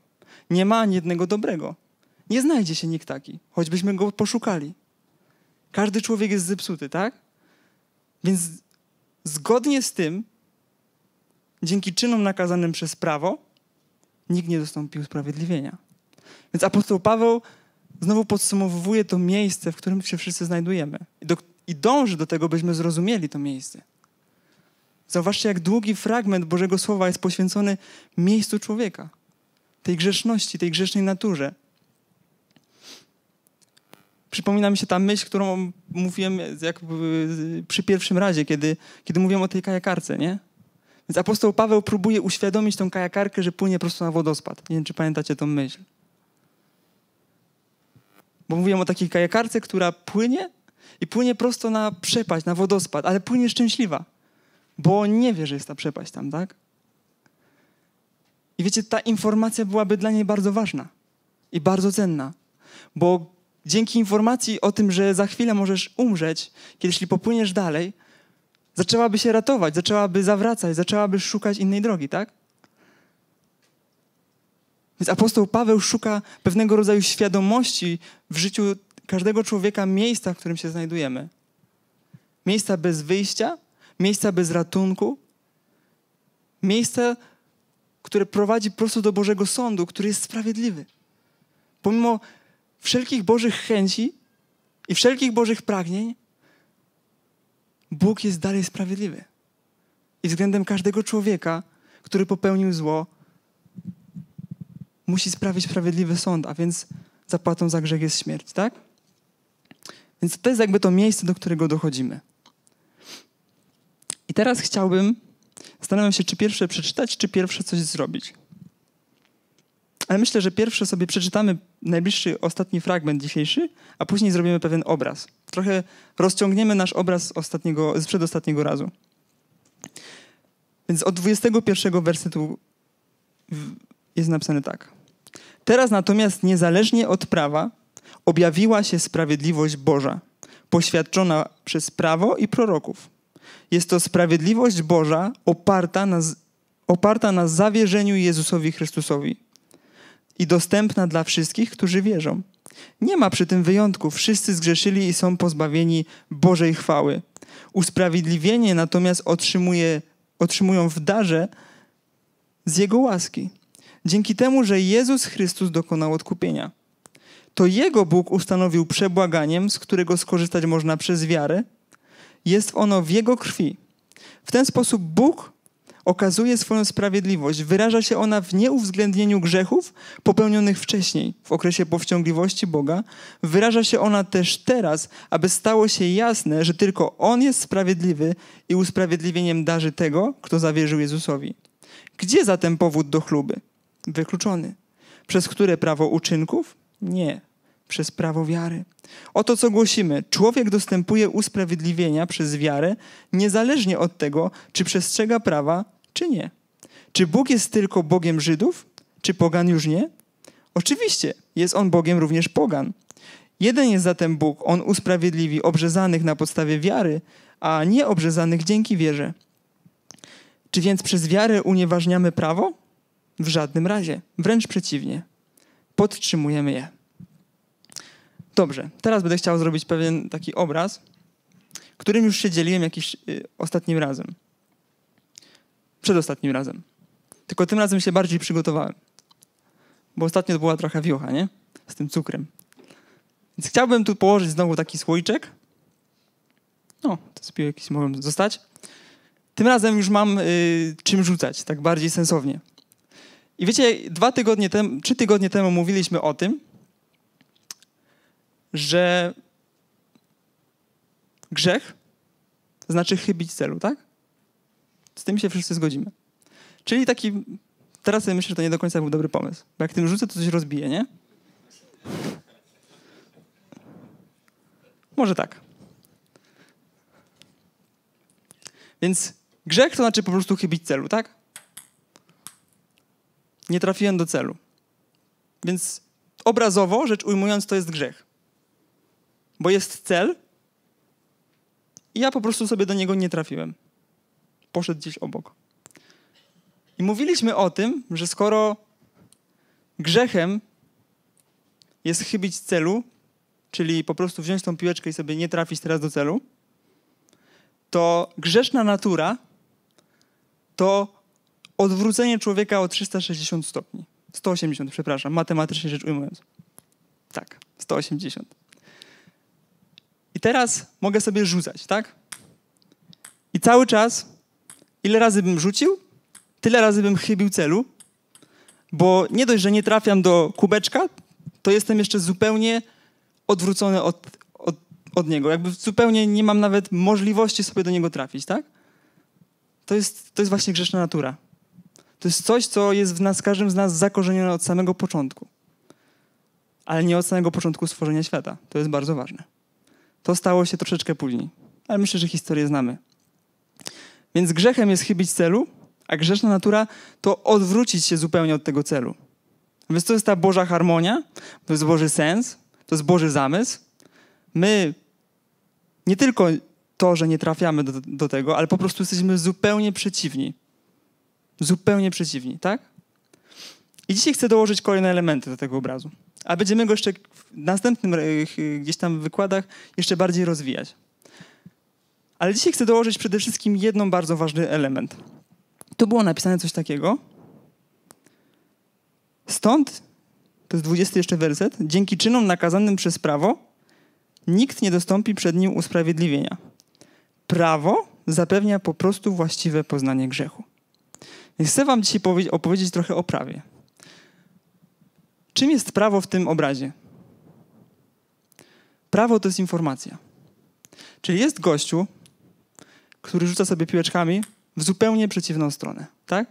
Nie ma ani jednego dobrego. Nie znajdzie się nikt taki, choćbyśmy go poszukali. Każdy człowiek jest zepsuty, tak? Więc zgodnie z tym, dzięki czynom nakazanym przez prawo, nikt nie dostąpił usprawiedliwienia. Więc apostoł Paweł znowu podsumowuje to miejsce, w którym się wszyscy znajdujemy, do, i dąży do tego, byśmy zrozumieli to miejsce. Zauważcie, jak długi fragment Bożego Słowa jest poświęcony miejscu człowieka, tej grzeszności, tej grzesznej naturze. Przypomina mi się ta myśl, którą mówiłem przy pierwszym razie, kiedy, kiedy mówiłem o tej kajakarce, nie? Więc apostoł Paweł próbuje uświadomić tą kajakarkę, że płynie prosto na wodospad. Nie wiem, czy pamiętacie tą myśl. Bo mówiłem o takiej kajakarce, która płynie i płynie prosto na przepaść, na wodospad, ale płynie szczęśliwa, bo nie wie, że jest ta przepaść tam, tak? I wiecie, ta informacja byłaby dla niej bardzo ważna i bardzo cenna, bo dzięki informacji o tym, że za chwilę możesz umrzeć, kiedy jeśli popłyniesz dalej, zaczęłaby się ratować, zaczęłaby zawracać, zaczęłaby szukać innej drogi, tak? Więc apostoł Paweł szuka pewnego rodzaju świadomości w życiu każdego człowieka miejsca, w którym się znajdujemy. Miejsca bez wyjścia, miejsca bez ratunku, miejsca, które prowadzi prosto do Bożego Sądu, który jest sprawiedliwy. Pomimo wszelkich Bożych chęci i wszelkich Bożych pragnień, Bóg jest dalej sprawiedliwy. I względem każdego człowieka, który popełnił zło, musi sprawić sprawiedliwy sąd, a więc zapłatą za grzech jest śmierć, tak? Więc to jest jakby to miejsce, do którego dochodzimy. I teraz chciałbym, zastanawiam się, czy pierwsze przeczytać, czy pierwsze coś zrobić. Ale myślę, że pierwsze sobie przeczytamy najbliższy, ostatni fragment dzisiejszy, a później zrobimy pewien obraz. Trochę rozciągniemy nasz obraz ostatniego, z przedostatniego razu. Więc od 21 wersetu jest napisane tak. Teraz natomiast niezależnie od prawa, objawiła się sprawiedliwość Boża, poświadczona przez prawo i proroków. Jest to sprawiedliwość Boża oparta na, oparta na zawierzeniu Jezusowi Chrystusowi i dostępna dla wszystkich, którzy wierzą. Nie ma przy tym wyjątku. Wszyscy zgrzeszyli i są pozbawieni Bożej chwały. Usprawiedliwienie natomiast otrzymuje, otrzymują w darze z Jego łaski. Dzięki temu, że Jezus Chrystus dokonał odkupienia to Jego Bóg ustanowił przebłaganiem, z którego skorzystać można przez wiarę. Jest ono w Jego krwi. W ten sposób Bóg okazuje swoją sprawiedliwość. Wyraża się ona w nieuwzględnieniu grzechów popełnionych wcześniej w okresie powściągliwości Boga. Wyraża się ona też teraz, aby stało się jasne, że tylko On jest sprawiedliwy i usprawiedliwieniem darzy tego, kto zawierzył Jezusowi. Gdzie zatem powód do chluby? Wykluczony. Przez które prawo uczynków? Nie, przez prawo wiary. Oto co głosimy. Człowiek dostępuje usprawiedliwienia przez wiarę, niezależnie od tego, czy przestrzega prawa, czy nie. Czy Bóg jest tylko Bogiem Żydów, czy Pogan już nie? Oczywiście, jest on Bogiem również Pogan. Jeden jest zatem Bóg, on usprawiedliwi obrzezanych na podstawie wiary, a nie obrzezanych dzięki wierze. Czy więc przez wiarę unieważniamy prawo? W żadnym razie, wręcz przeciwnie. Podtrzymujemy je. Dobrze, teraz będę chciał zrobić pewien taki obraz, którym już się dzieliłem jakiś y, ostatnim razem. Przedostatnim razem. Tylko tym razem się bardziej przygotowałem. Bo ostatnio to była trochę wiocha, nie? Z tym cukrem. Więc chciałbym tu położyć znowu taki słoiczek. No, to sobie jakiś mogą zostać. Tym razem już mam y, czym rzucać, tak bardziej sensownie. I wiecie, dwa tygodnie temu, trzy tygodnie temu mówiliśmy o tym, że grzech znaczy chybić celu, tak? Z tym się wszyscy zgodzimy. Czyli taki, teraz sobie myślę, że to nie do końca był dobry pomysł, bo jak tym rzucę, to coś rozbije, nie? Może tak. Więc grzech to znaczy po prostu chybić celu, tak? Nie trafiłem do celu. Więc obrazowo rzecz ujmując, to jest grzech bo jest cel i ja po prostu sobie do niego nie trafiłem. Poszedł gdzieś obok. I mówiliśmy o tym, że skoro grzechem jest chybić celu, czyli po prostu wziąć tą piłeczkę i sobie nie trafić teraz do celu, to grzeszna natura to odwrócenie człowieka o 360 stopni. 180, przepraszam, matematycznie rzecz ujmując. Tak, 180 teraz mogę sobie rzucać, tak? I cały czas, ile razy bym rzucił, tyle razy bym chybił celu, bo nie dość, że nie trafiam do kubeczka, to jestem jeszcze zupełnie odwrócony od, od, od niego. Jakby zupełnie nie mam nawet możliwości sobie do niego trafić, tak? To jest, to jest właśnie grzeszna natura. To jest coś, co jest w nas, każdym z nas zakorzenione od samego początku. Ale nie od samego początku stworzenia świata. To jest bardzo ważne. To stało się troszeczkę później, ale myślę, że historię znamy. Więc grzechem jest chybić celu, a grzeszna natura to odwrócić się zupełnie od tego celu. Więc to jest ta Boża harmonia, to jest Boży sens, to jest Boży zamysł. My nie tylko to, że nie trafiamy do, do tego, ale po prostu jesteśmy zupełnie przeciwni. Zupełnie przeciwni, tak? I dzisiaj chcę dołożyć kolejne elementy do tego obrazu a będziemy go jeszcze w następnym e, gdzieś tam wykładach jeszcze bardziej rozwijać. Ale dzisiaj chcę dołożyć przede wszystkim jedną bardzo ważny element. Tu było napisane coś takiego. Stąd, to jest 20 jeszcze werset, dzięki czynom nakazanym przez prawo, nikt nie dostąpi przed nim usprawiedliwienia. Prawo zapewnia po prostu właściwe poznanie grzechu. chcę wam dzisiaj opowiedzieć trochę o prawie. Czym jest prawo w tym obrazie? Prawo to jest informacja. Czyli jest gościu, który rzuca sobie piłeczkami w zupełnie przeciwną stronę, tak?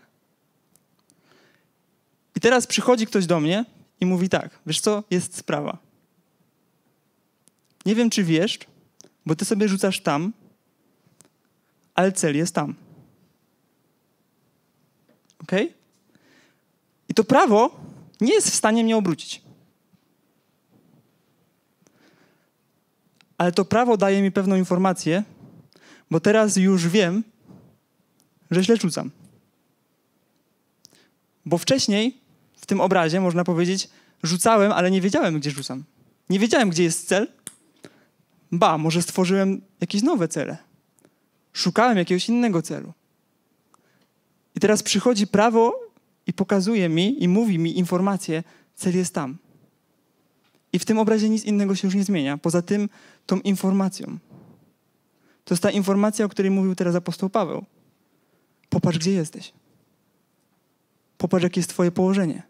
I teraz przychodzi ktoś do mnie i mówi tak, wiesz co, jest sprawa. Nie wiem, czy wiesz, bo ty sobie rzucasz tam, ale cel jest tam. Ok? I to prawo nie jest w stanie mnie obrócić. Ale to prawo daje mi pewną informację, bo teraz już wiem, że źle rzucam. Bo wcześniej w tym obrazie, można powiedzieć, rzucałem, ale nie wiedziałem, gdzie rzucam. Nie wiedziałem, gdzie jest cel. Ba, może stworzyłem jakieś nowe cele. Szukałem jakiegoś innego celu. I teraz przychodzi prawo i pokazuje mi i mówi mi informację, cel jest tam. I w tym obrazie nic innego się już nie zmienia, poza tym tą informacją. To jest ta informacja, o której mówił teraz apostoł Paweł. Popatrz, gdzie jesteś. Popatrz, jakie jest Twoje położenie.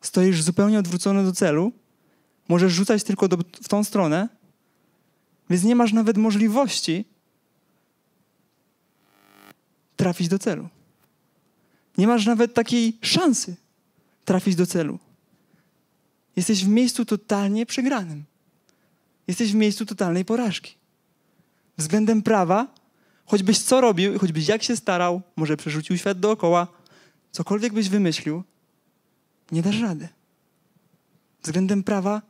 Stoisz zupełnie odwrócony do celu, możesz rzucać tylko do, w tą stronę, więc nie masz nawet możliwości trafić do celu. Nie masz nawet takiej szansy trafić do celu. Jesteś w miejscu totalnie przegranym. Jesteś w miejscu totalnej porażki. Względem prawa, choćbyś co robił, choćbyś jak się starał, może przerzucił świat dookoła, cokolwiek byś wymyślił, nie dasz rady. Względem prawa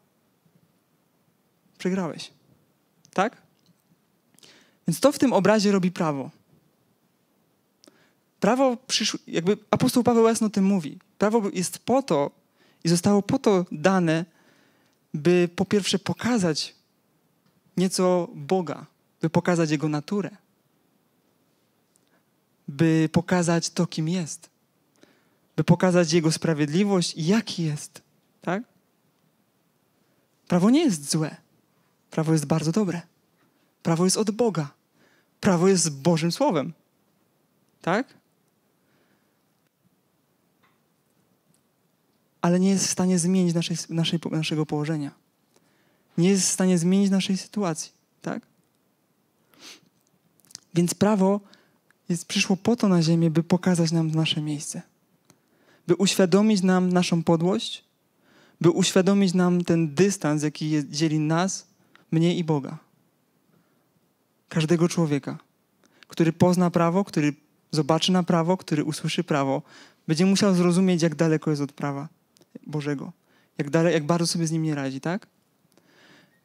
przegrałeś. Tak? Więc to w tym obrazie robi prawo prawo przyszło, jakby apostoł Paweł jasno o tym mówi. Prawo jest po to i zostało po to dane, by po pierwsze pokazać nieco Boga, by pokazać Jego naturę, by pokazać to, kim jest, by pokazać Jego sprawiedliwość i jaki jest, tak? Prawo nie jest złe. Prawo jest bardzo dobre. Prawo jest od Boga. Prawo jest Bożym Słowem. Tak? ale nie jest w stanie zmienić naszej, naszej, naszego położenia. Nie jest w stanie zmienić naszej sytuacji, tak? Więc prawo jest, przyszło po to na ziemię, by pokazać nam nasze miejsce. By uświadomić nam naszą podłość, by uświadomić nam ten dystans, jaki jest, dzieli nas, mnie i Boga. Każdego człowieka, który pozna prawo, który zobaczy na prawo, który usłyszy prawo, będzie musiał zrozumieć, jak daleko jest od prawa Bożego. Jak, dalej, jak bardzo sobie z nim nie radzi, tak?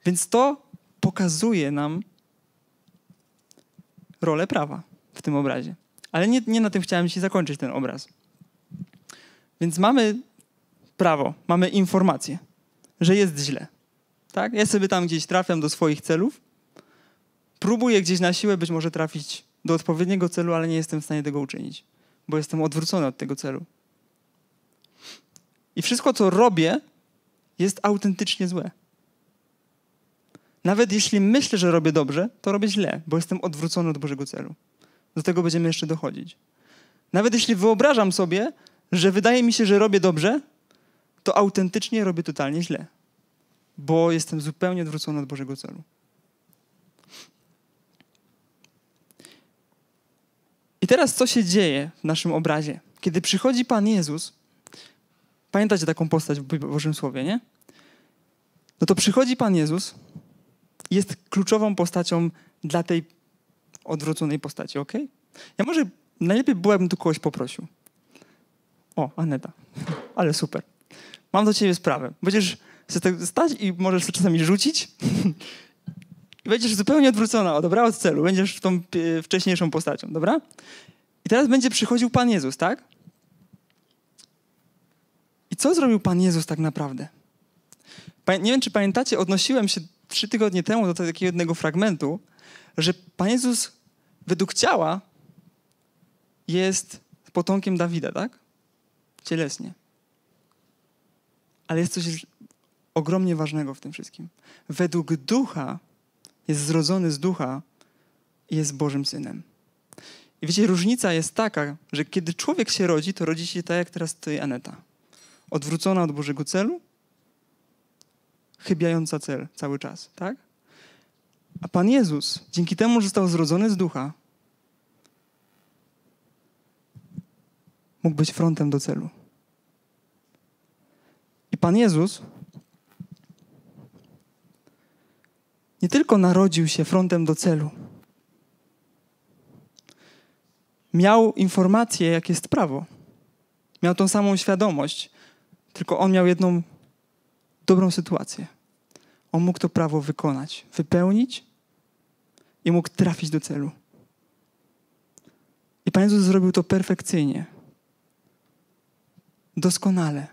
Więc to pokazuje nam rolę prawa w tym obrazie. Ale nie, nie na tym chciałem dzisiaj zakończyć ten obraz. Więc mamy prawo, mamy informację, że jest źle. Tak? Ja sobie tam gdzieś trafiam do swoich celów, próbuję gdzieś na siłę być może trafić do odpowiedniego celu, ale nie jestem w stanie tego uczynić, bo jestem odwrócony od tego celu. I wszystko, co robię, jest autentycznie złe. Nawet jeśli myślę, że robię dobrze, to robię źle, bo jestem odwrócony od Bożego celu. Do tego będziemy jeszcze dochodzić. Nawet jeśli wyobrażam sobie, że wydaje mi się, że robię dobrze, to autentycznie robię totalnie źle, bo jestem zupełnie odwrócony od Bożego celu. I teraz co się dzieje w naszym obrazie? Kiedy przychodzi Pan Jezus, Pamiętacie taką postać w Bożym Słowie, nie? No to przychodzi Pan Jezus i jest kluczową postacią dla tej odwróconej postaci, ok? Ja może najlepiej byłabym tu kogoś poprosił. O, Aneta, ale super. Mam do ciebie sprawę. Będziesz się tak stać i możesz sobie czasami rzucić i będziesz zupełnie odwrócona, dobra, od celu. Będziesz tą e, wcześniejszą postacią, dobra? I teraz będzie przychodził Pan Jezus, tak? I co zrobił Pan Jezus tak naprawdę? Nie wiem, czy pamiętacie, odnosiłem się trzy tygodnie temu do takiego jednego fragmentu, że Pan Jezus według ciała jest potomkiem Dawida, tak? Cielesnie. Ale jest coś ogromnie ważnego w tym wszystkim. Według ducha jest zrodzony z ducha i jest Bożym Synem. I wiecie, różnica jest taka, że kiedy człowiek się rodzi, to rodzi się tak, jak teraz ty, Aneta odwrócona od Bożego celu, chybiająca cel cały czas, tak? A Pan Jezus, dzięki temu, że został zrodzony z ducha, mógł być frontem do celu. I Pan Jezus nie tylko narodził się frontem do celu, miał informację, jak jest prawo. Miał tą samą świadomość, tylko on miał jedną dobrą sytuację. On mógł to prawo wykonać, wypełnić i mógł trafić do celu. I Pan Jezus zrobił to perfekcyjnie, doskonale.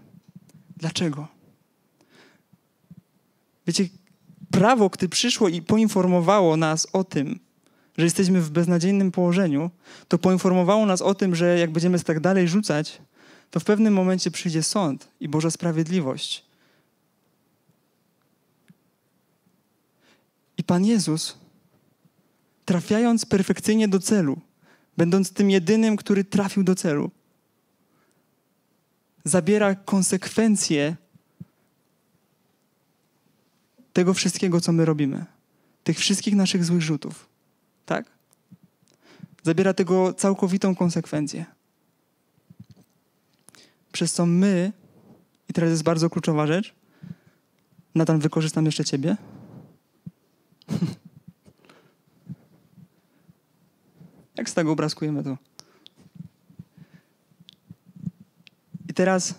Dlaczego? Wiecie, prawo, gdy przyszło i poinformowało nas o tym, że jesteśmy w beznadziejnym położeniu, to poinformowało nas o tym, że jak będziemy tak dalej rzucać, to w pewnym momencie przyjdzie sąd i Boża sprawiedliwość. I Pan Jezus, trafiając perfekcyjnie do celu, będąc tym jedynym, który trafił do celu, zabiera konsekwencje tego wszystkiego, co my robimy, tych wszystkich naszych złych rzutów. Tak? Zabiera tego całkowitą konsekwencję przez co my, i teraz jest bardzo kluczowa rzecz, Natan, wykorzystam jeszcze ciebie. Jak z tego obrazkujemy to? I teraz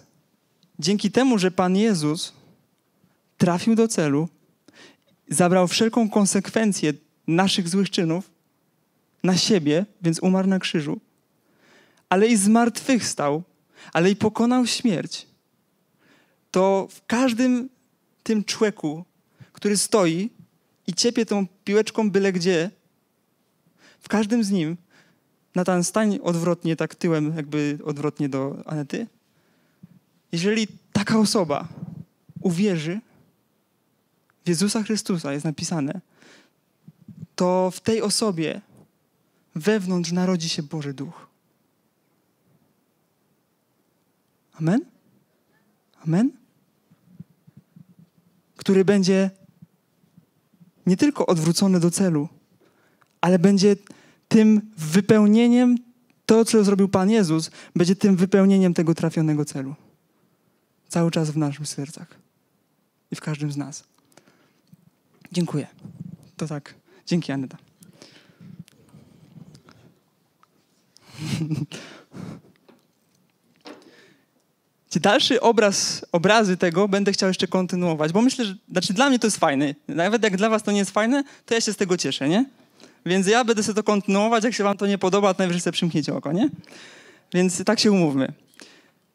dzięki temu, że Pan Jezus trafił do celu, zabrał wszelką konsekwencję naszych złych czynów na siebie, więc umarł na krzyżu, ale i zmartwychwstał, ale i pokonał śmierć, to w każdym tym człeku, który stoi i ciepie tą piłeczką byle gdzie, w każdym z nim Natan stań odwrotnie, tak tyłem jakby odwrotnie do Anety. Jeżeli taka osoba uwierzy w Jezusa Chrystusa, jest napisane, to w tej osobie wewnątrz narodzi się Boży Duch. Amen? Amen? Który będzie nie tylko odwrócony do celu, ale będzie tym wypełnieniem, to co zrobił Pan Jezus, będzie tym wypełnieniem tego trafionego celu. Cały czas w naszych sercach i w każdym z nas. Dziękuję. To tak. Dzięki, Aneta. dalszy obraz, obrazy tego będę chciał jeszcze kontynuować, bo myślę, że znaczy dla mnie to jest fajne. Nawet jak dla was to nie jest fajne, to ja się z tego cieszę, nie? Więc ja będę sobie to kontynuować, jak się wam to nie podoba, to najwyżej sobie przymkniecie oko, nie? Więc tak się umówmy.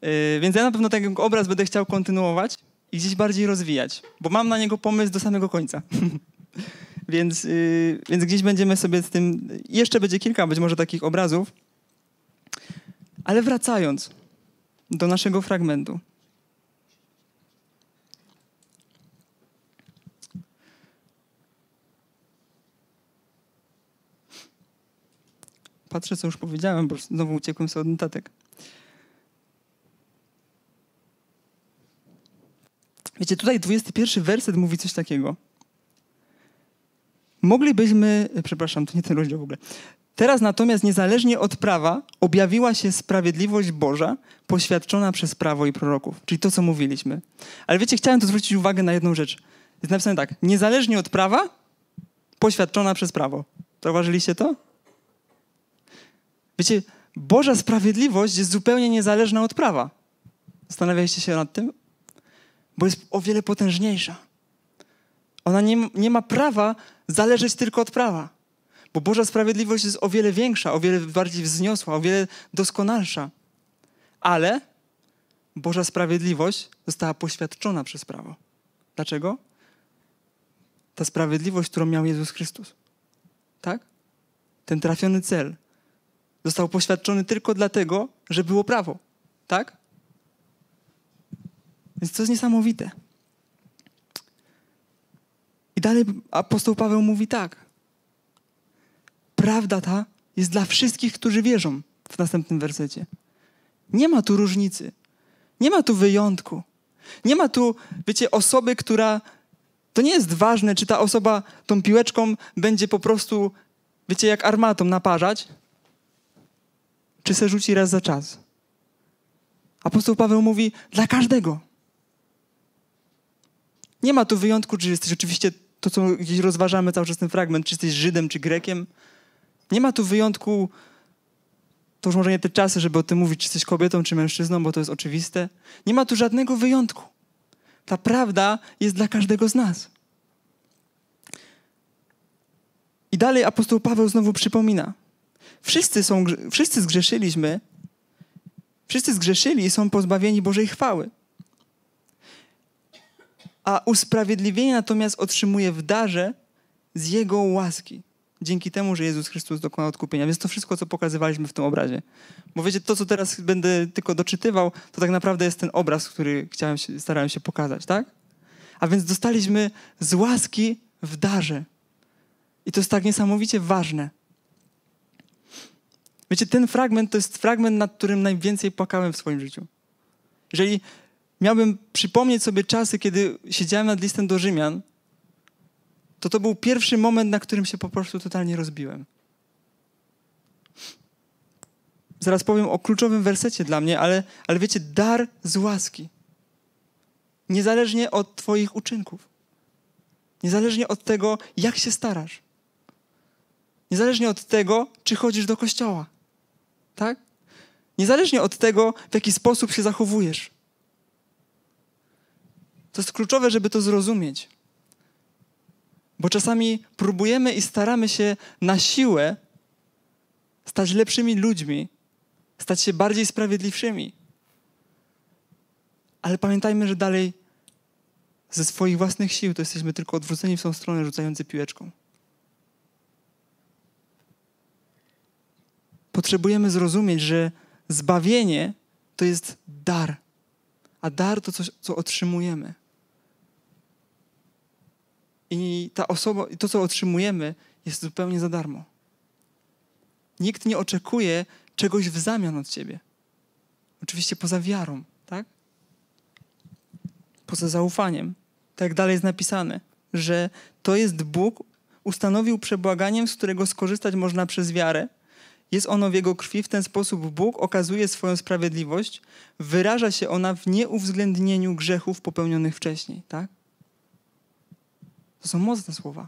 Yy, więc ja na pewno ten obraz będę chciał kontynuować i gdzieś bardziej rozwijać, bo mam na niego pomysł do samego końca. więc, yy, więc gdzieś będziemy sobie z tym... Jeszcze będzie kilka być może takich obrazów. Ale wracając, do naszego fragmentu. Patrzę, co już powiedziałem, bo znowu uciekłem sobie od notatek. Wiecie, tutaj 21 werset mówi coś takiego. Moglibyśmy, przepraszam, to nie ten rozdział w ogóle. Teraz natomiast niezależnie od prawa objawiła się sprawiedliwość Boża poświadczona przez prawo i proroków, czyli to, co mówiliśmy. Ale wiecie, chciałem tu zwrócić uwagę na jedną rzecz. Jest napisane tak, niezależnie od prawa poświadczona przez prawo. Zauważyliście to? Wiecie, Boża sprawiedliwość jest zupełnie niezależna od prawa. Zastanawialiście się nad tym? Bo jest o wiele potężniejsza. Ona nie, nie ma prawa zależeć tylko od prawa. Bo Boża sprawiedliwość jest o wiele większa, o wiele bardziej wzniosła, o wiele doskonalsza. Ale Boża sprawiedliwość została poświadczona przez prawo. Dlaczego? Ta sprawiedliwość, którą miał Jezus Chrystus. Tak? Ten trafiony cel został poświadczony tylko dlatego, że było prawo. Tak? Więc to jest niesamowite. I dalej apostoł Paweł mówi tak. Prawda ta jest dla wszystkich, którzy wierzą w następnym wersecie. Nie ma tu różnicy. Nie ma tu wyjątku. Nie ma tu, wiecie, osoby, która. To nie jest ważne, czy ta osoba tą piłeczką będzie po prostu, wiecie, jak armatą naparzać, czy se rzuci raz za czas. Apostoł Paweł mówi: dla każdego. Nie ma tu wyjątku, czy jesteś oczywiście to, co gdzieś rozważamy cały czas ten fragment, czy jesteś Żydem, czy Grekiem, nie ma tu wyjątku, to już może nie te czasy, żeby o tym mówić, czy jesteś kobietą, czy mężczyzną, bo to jest oczywiste. Nie ma tu żadnego wyjątku. Ta prawda jest dla każdego z nas. I dalej apostoł Paweł znowu przypomina. Wszyscy, są, wszyscy zgrzeszyliśmy, wszyscy zgrzeszyli i są pozbawieni Bożej chwały. A usprawiedliwienie natomiast otrzymuje w darze z Jego łaski dzięki temu, że Jezus Chrystus dokonał odkupienia. Więc to wszystko, co pokazywaliśmy w tym obrazie. Bo wiecie, to, co teraz będę tylko doczytywał, to tak naprawdę jest ten obraz, który chciałem się, starałem się pokazać, tak? A więc dostaliśmy z łaski w darze. I to jest tak niesamowicie ważne. Wiecie, ten fragment to jest fragment, nad którym najwięcej płakałem w swoim życiu. Jeżeli miałbym przypomnieć sobie czasy, kiedy siedziałem nad listem do Rzymian to to był pierwszy moment, na którym się po prostu totalnie rozbiłem. Zaraz powiem o kluczowym wersecie dla mnie, ale, ale wiecie, dar z łaski. Niezależnie od Twoich uczynków. Niezależnie od tego, jak się starasz. Niezależnie od tego, czy chodzisz do kościoła. Tak? Niezależnie od tego, w jaki sposób się zachowujesz. To jest kluczowe, żeby to zrozumieć. Bo czasami próbujemy i staramy się na siłę stać lepszymi ludźmi, stać się bardziej sprawiedliwszymi. Ale pamiętajmy, że dalej ze swoich własnych sił to jesteśmy tylko odwróceni w tą stronę, rzucający piłeczką. Potrzebujemy zrozumieć, że zbawienie to jest dar, a dar to coś, co otrzymujemy. I ta osoba, to co otrzymujemy, jest zupełnie za darmo. Nikt nie oczekuje czegoś w zamian od ciebie. Oczywiście poza wiarą, tak? Poza zaufaniem. Tak dalej jest napisane, że to jest Bóg ustanowił przebłaganiem, z którego skorzystać można przez wiarę. Jest ono w jego krwi, w ten sposób Bóg okazuje swoją sprawiedliwość, wyraża się ona w nieuwzględnieniu grzechów popełnionych wcześniej, tak? To są mocne słowa.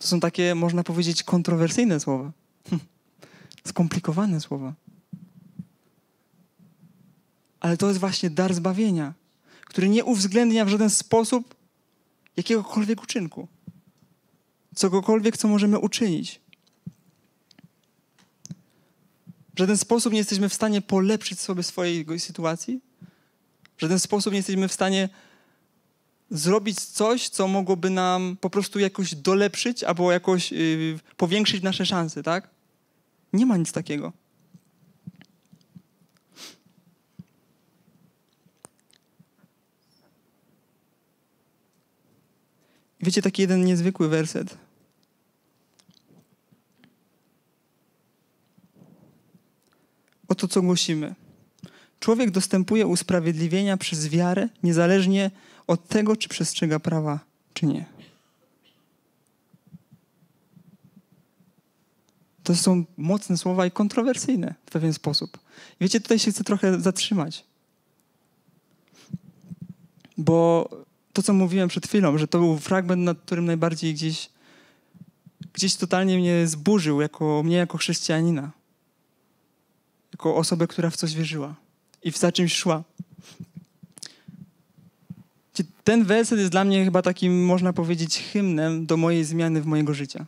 To są takie, można powiedzieć, kontrowersyjne słowa. Hmm. Skomplikowane słowa. Ale to jest właśnie dar zbawienia, który nie uwzględnia w żaden sposób jakiegokolwiek uczynku, cokolwiek, co możemy uczynić. W żaden sposób nie jesteśmy w stanie polepszyć sobie swojej sytuacji, w żaden sposób nie jesteśmy w stanie zrobić coś, co mogłoby nam po prostu jakoś dolepszyć albo jakoś yy, powiększyć nasze szanse, tak? Nie ma nic takiego. Wiecie, taki jeden niezwykły werset. Oto co głosimy. Człowiek dostępuje usprawiedliwienia przez wiarę, niezależnie od od tego, czy przestrzega prawa, czy nie. To są mocne słowa i kontrowersyjne w pewien sposób. Wiecie, tutaj się chcę trochę zatrzymać. Bo to, co mówiłem przed chwilą, że to był fragment, nad którym najbardziej gdzieś, gdzieś totalnie mnie zburzył, jako, mnie jako chrześcijanina. Jako osobę, która w coś wierzyła i w za czymś szła. Ten werset jest dla mnie chyba takim, można powiedzieć, hymnem do mojej zmiany w mojego życia.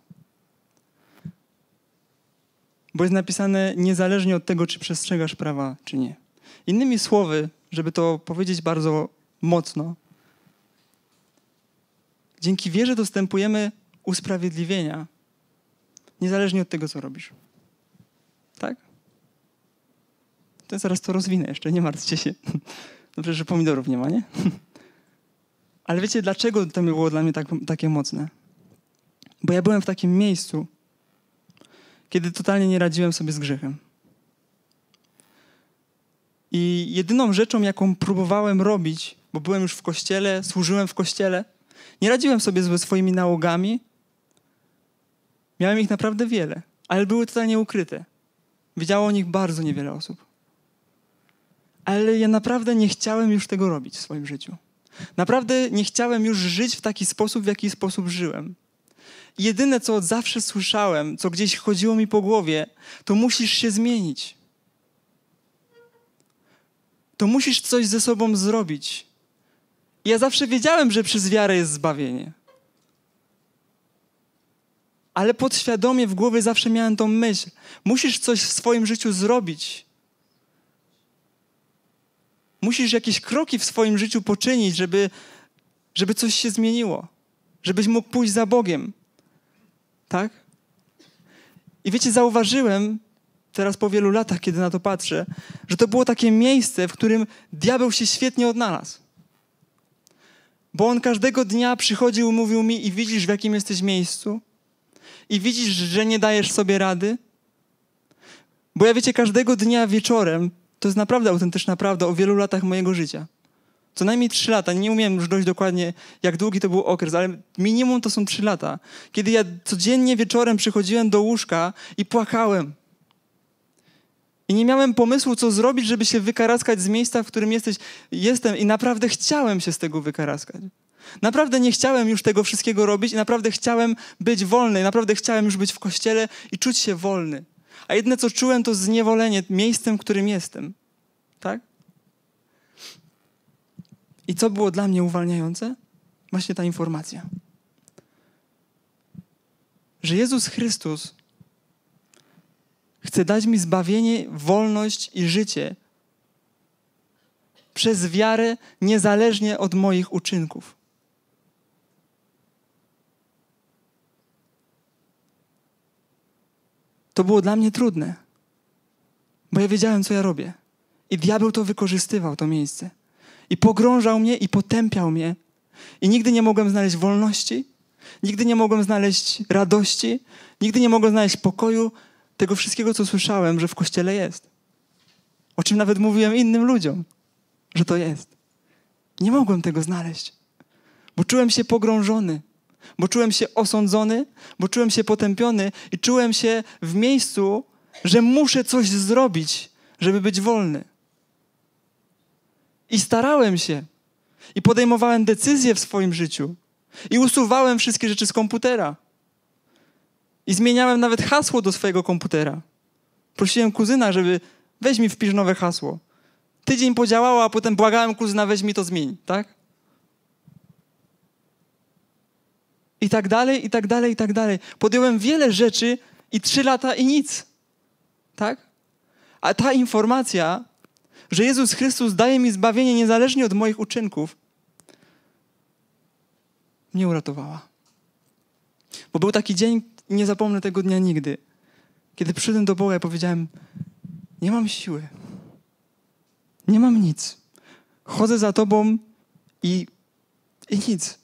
Bo jest napisane niezależnie od tego, czy przestrzegasz prawa, czy nie. Innymi słowy, żeby to powiedzieć bardzo mocno, dzięki wierze dostępujemy usprawiedliwienia, niezależnie od tego, co robisz. Tak? To zaraz to rozwinę jeszcze, nie martwcie się. Dobrze, że pomidorów nie ma, nie? Ale wiecie, dlaczego to było dla mnie tak, takie mocne? Bo ja byłem w takim miejscu, kiedy totalnie nie radziłem sobie z grzechem. I jedyną rzeczą, jaką próbowałem robić, bo byłem już w kościele, służyłem w kościele, nie radziłem sobie ze swoimi nałogami. Miałem ich naprawdę wiele, ale były totalnie ukryte. Wiedziało o nich bardzo niewiele osób. Ale ja naprawdę nie chciałem już tego robić w swoim życiu. Naprawdę nie chciałem już żyć w taki sposób, w jaki sposób żyłem. Jedyne, co od zawsze słyszałem, co gdzieś chodziło mi po głowie, to musisz się zmienić. To musisz coś ze sobą zrobić. I ja zawsze wiedziałem, że przez wiarę jest zbawienie. Ale podświadomie w głowie zawsze miałem tą myśl: musisz coś w swoim życiu zrobić, musisz jakieś kroki w swoim życiu poczynić, żeby, żeby coś się zmieniło, żebyś mógł pójść za Bogiem. Tak? I wiecie, zauważyłem teraz po wielu latach, kiedy na to patrzę, że to było takie miejsce, w którym diabeł się świetnie odnalazł. Bo on każdego dnia przychodził, mówił mi i widzisz, w jakim jesteś miejscu, i widzisz, że nie dajesz sobie rady. Bo ja wiecie, każdego dnia wieczorem to jest naprawdę autentyczna prawda o wielu latach mojego życia. Co najmniej trzy lata. Nie umiem już dość dokładnie, jak długi to był okres, ale minimum to są trzy lata. Kiedy ja codziennie wieczorem przychodziłem do łóżka i płakałem. I nie miałem pomysłu, co zrobić, żeby się wykaraskać z miejsca, w którym jesteś, jestem. I naprawdę chciałem się z tego wykaraskać. Naprawdę nie chciałem już tego wszystkiego robić i naprawdę chciałem być wolny. I naprawdę chciałem już być w kościele i czuć się wolny a jedne co czułem to zniewolenie miejscem, w którym jestem. Tak? I co było dla mnie uwalniające? Właśnie ta informacja. Że Jezus Chrystus chce dać mi zbawienie, wolność i życie przez wiarę, niezależnie od moich uczynków. to było dla mnie trudne, bo ja wiedziałem, co ja robię. I diabeł to wykorzystywał, to miejsce. I pogrążał mnie i potępiał mnie. I nigdy nie mogłem znaleźć wolności, nigdy nie mogłem znaleźć radości, nigdy nie mogłem znaleźć pokoju, tego wszystkiego, co słyszałem, że w kościele jest. O czym nawet mówiłem innym ludziom, że to jest. Nie mogłem tego znaleźć, bo czułem się pogrążony bo czułem się osądzony, bo czułem się potępiony i czułem się w miejscu, że muszę coś zrobić, żeby być wolny. I starałem się, i podejmowałem decyzje w swoim życiu, i usuwałem wszystkie rzeczy z komputera, i zmieniałem nawet hasło do swojego komputera. Prosiłem kuzyna, żeby weź mi wpisz nowe hasło. Tydzień podziałało, a potem błagałem kuzyna, weź mi to zmień, tak? I tak dalej, i tak dalej, i tak dalej. Podjąłem wiele rzeczy i trzy lata i nic. Tak? A ta informacja, że Jezus Chrystus daje mi zbawienie niezależnie od moich uczynków, mnie uratowała. Bo był taki dzień, nie zapomnę tego dnia nigdy, kiedy przyszedłem do Boga i powiedziałem: Nie mam siły, nie mam nic. Chodzę za Tobą i, i nic.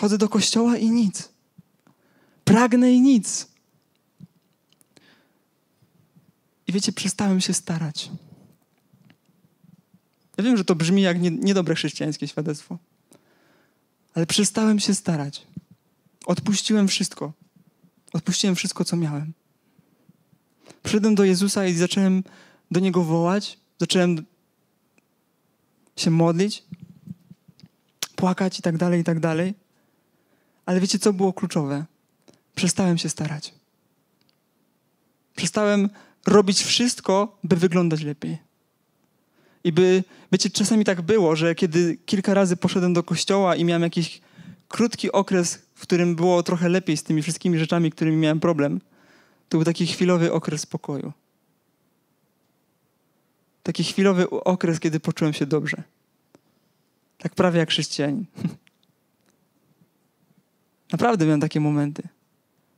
Chodzę do kościoła i nic. Pragnę i nic. I wiecie, przestałem się starać. Ja wiem, że to brzmi jak niedobre chrześcijańskie świadectwo, ale przestałem się starać. Odpuściłem wszystko. Odpuściłem wszystko, co miałem. Przyszedłem do Jezusa i zacząłem do Niego wołać, zacząłem się modlić, płakać i tak dalej, i tak dalej. Ale wiecie, co było kluczowe? Przestałem się starać. Przestałem robić wszystko, by wyglądać lepiej. I by, wiecie, czasami tak było, że kiedy kilka razy poszedłem do kościoła i miałem jakiś krótki okres, w którym było trochę lepiej z tymi wszystkimi rzeczami, którymi miałem problem, to był taki chwilowy okres spokoju. Taki chwilowy okres, kiedy poczułem się dobrze. Tak prawie jak chrześcijanin. Naprawdę miałem takie momenty.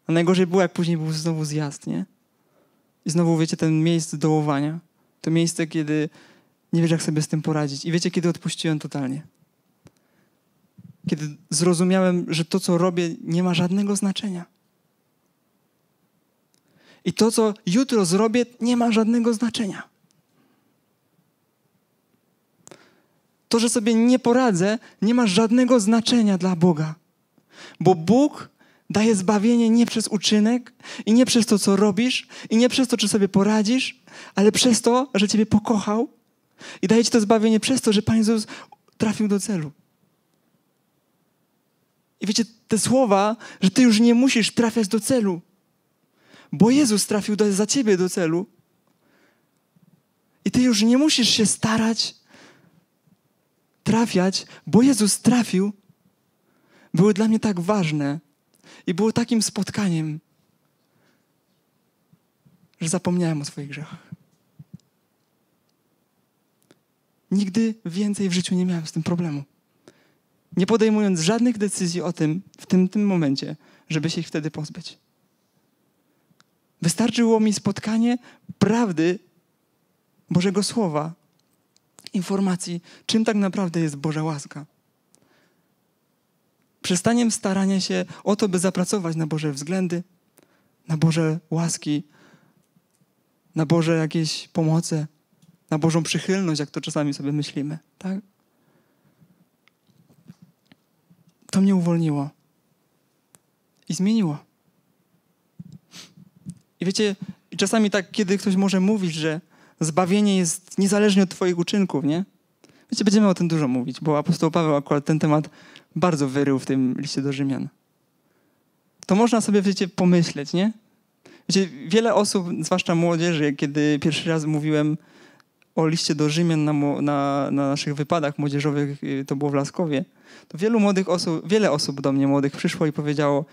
A najgorzej było, jak później był znowu zjazd, nie? I znowu, wiecie, ten miejsce dołowania. To miejsce, kiedy nie wiesz, jak sobie z tym poradzić. I wiecie, kiedy odpuściłem totalnie. Kiedy zrozumiałem, że to, co robię, nie ma żadnego znaczenia. I to, co jutro zrobię, nie ma żadnego znaczenia. To, że sobie nie poradzę, nie ma żadnego znaczenia dla Boga bo Bóg daje zbawienie nie przez uczynek i nie przez to, co robisz i nie przez to, czy sobie poradzisz, ale przez to, że Ciebie pokochał i daje Ci to zbawienie przez to, że Pan Jezus trafił do celu. I wiecie, te słowa, że Ty już nie musisz trafiać do celu, bo Jezus trafił do, za Ciebie do celu. I Ty już nie musisz się starać trafiać, bo Jezus trafił były dla mnie tak ważne i było takim spotkaniem, że zapomniałem o swoich grzechach. Nigdy więcej w życiu nie miałem z tym problemu. Nie podejmując żadnych decyzji o tym w tym, tym momencie, żeby się ich wtedy pozbyć. Wystarczyło mi spotkanie prawdy Bożego Słowa, informacji, czym tak naprawdę jest Boża łaska. Przestaniem starania się o to, by zapracować na Boże względy, na Boże łaski, na Boże jakieś pomocy, na Bożą przychylność, jak to czasami sobie myślimy, tak? To mnie uwolniło i zmieniło. I wiecie, czasami tak, kiedy ktoś może mówić, że zbawienie jest niezależnie od Twoich uczynków, nie? Wiecie, będziemy o tym dużo mówić, bo apostoł Paweł akurat ten temat bardzo wyrył w tym liście do Rzymian. To można sobie, wiecie, pomyśleć, nie? Wiecie, wiele osób, zwłaszcza młodzieży, kiedy pierwszy raz mówiłem o liście do Rzymian na, na, na naszych wypadach młodzieżowych, y, to było w Laskowie, to wielu młodych osób, wiele osób do mnie młodych przyszło i powiedziało,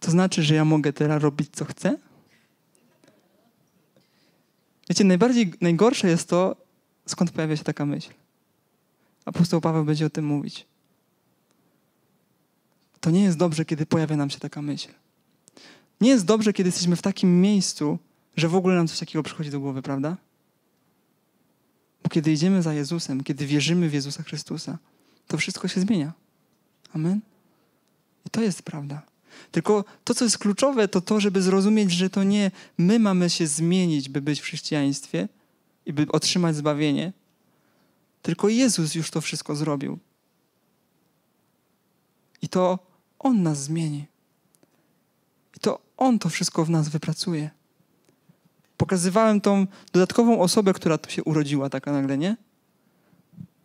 to znaczy, że ja mogę teraz robić, co chcę? Wiecie, najbardziej, najgorsze jest to, skąd pojawia się taka myśl. Apostoł Paweł będzie o tym mówić. To nie jest dobrze, kiedy pojawia nam się taka myśl. Nie jest dobrze, kiedy jesteśmy w takim miejscu, że w ogóle nam coś takiego przychodzi do głowy, prawda? Bo kiedy idziemy za Jezusem, kiedy wierzymy w Jezusa Chrystusa, to wszystko się zmienia. Amen? I to jest prawda. Tylko to, co jest kluczowe, to to, żeby zrozumieć, że to nie my mamy się zmienić, by być w chrześcijaństwie i by otrzymać zbawienie, tylko Jezus już to wszystko zrobił. I to on nas zmieni. I to On to wszystko w nas wypracuje. Pokazywałem tą dodatkową osobę, która tu się urodziła, taka nagle, nie?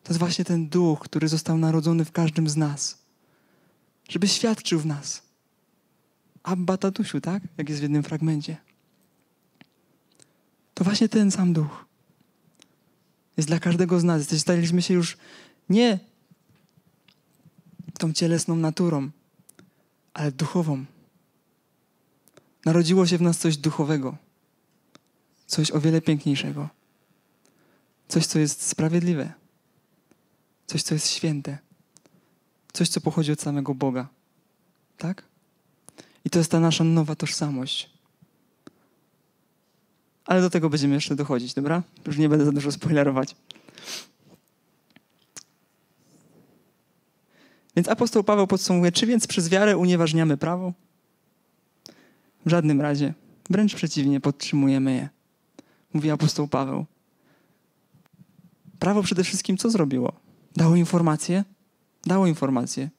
To jest właśnie ten duch, który został narodzony w każdym z nas, żeby świadczył w nas. Abba tatusiu, tak? Jak jest w jednym fragmencie. To właśnie ten sam duch jest dla każdego z nas. Staliśmy się już nie tą cielesną naturą, ale duchową. Narodziło się w nas coś duchowego, coś o wiele piękniejszego, coś, co jest sprawiedliwe, coś, co jest święte, coś, co pochodzi od samego Boga. Tak? I to jest ta nasza nowa tożsamość. Ale do tego będziemy jeszcze dochodzić, dobra? Już nie będę za dużo spoilerować. Więc apostoł Paweł podsumowuje, czy więc przez wiarę unieważniamy prawo? W żadnym razie. Wręcz przeciwnie, podtrzymujemy je. Mówi apostoł Paweł. Prawo przede wszystkim co zrobiło? Dało informacje? Dało informacje.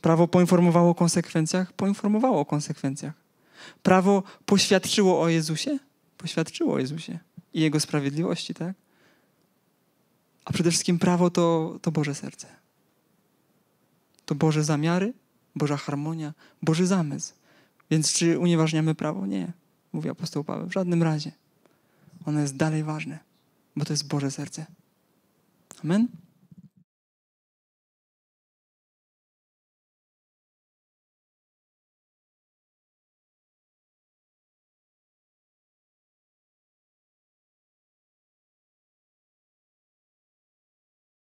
Prawo poinformowało o konsekwencjach? Poinformowało o konsekwencjach. Prawo poświadczyło o Jezusie? Poświadczyło o Jezusie i Jego sprawiedliwości, tak? A przede wszystkim prawo to, to Boże serce. To Boże zamiary, Boża harmonia, Boży zamysł. Więc czy unieważniamy prawo? Nie, mówi apostoł Paweł, w żadnym razie. Ono jest dalej ważne, bo to jest Boże serce. Amen?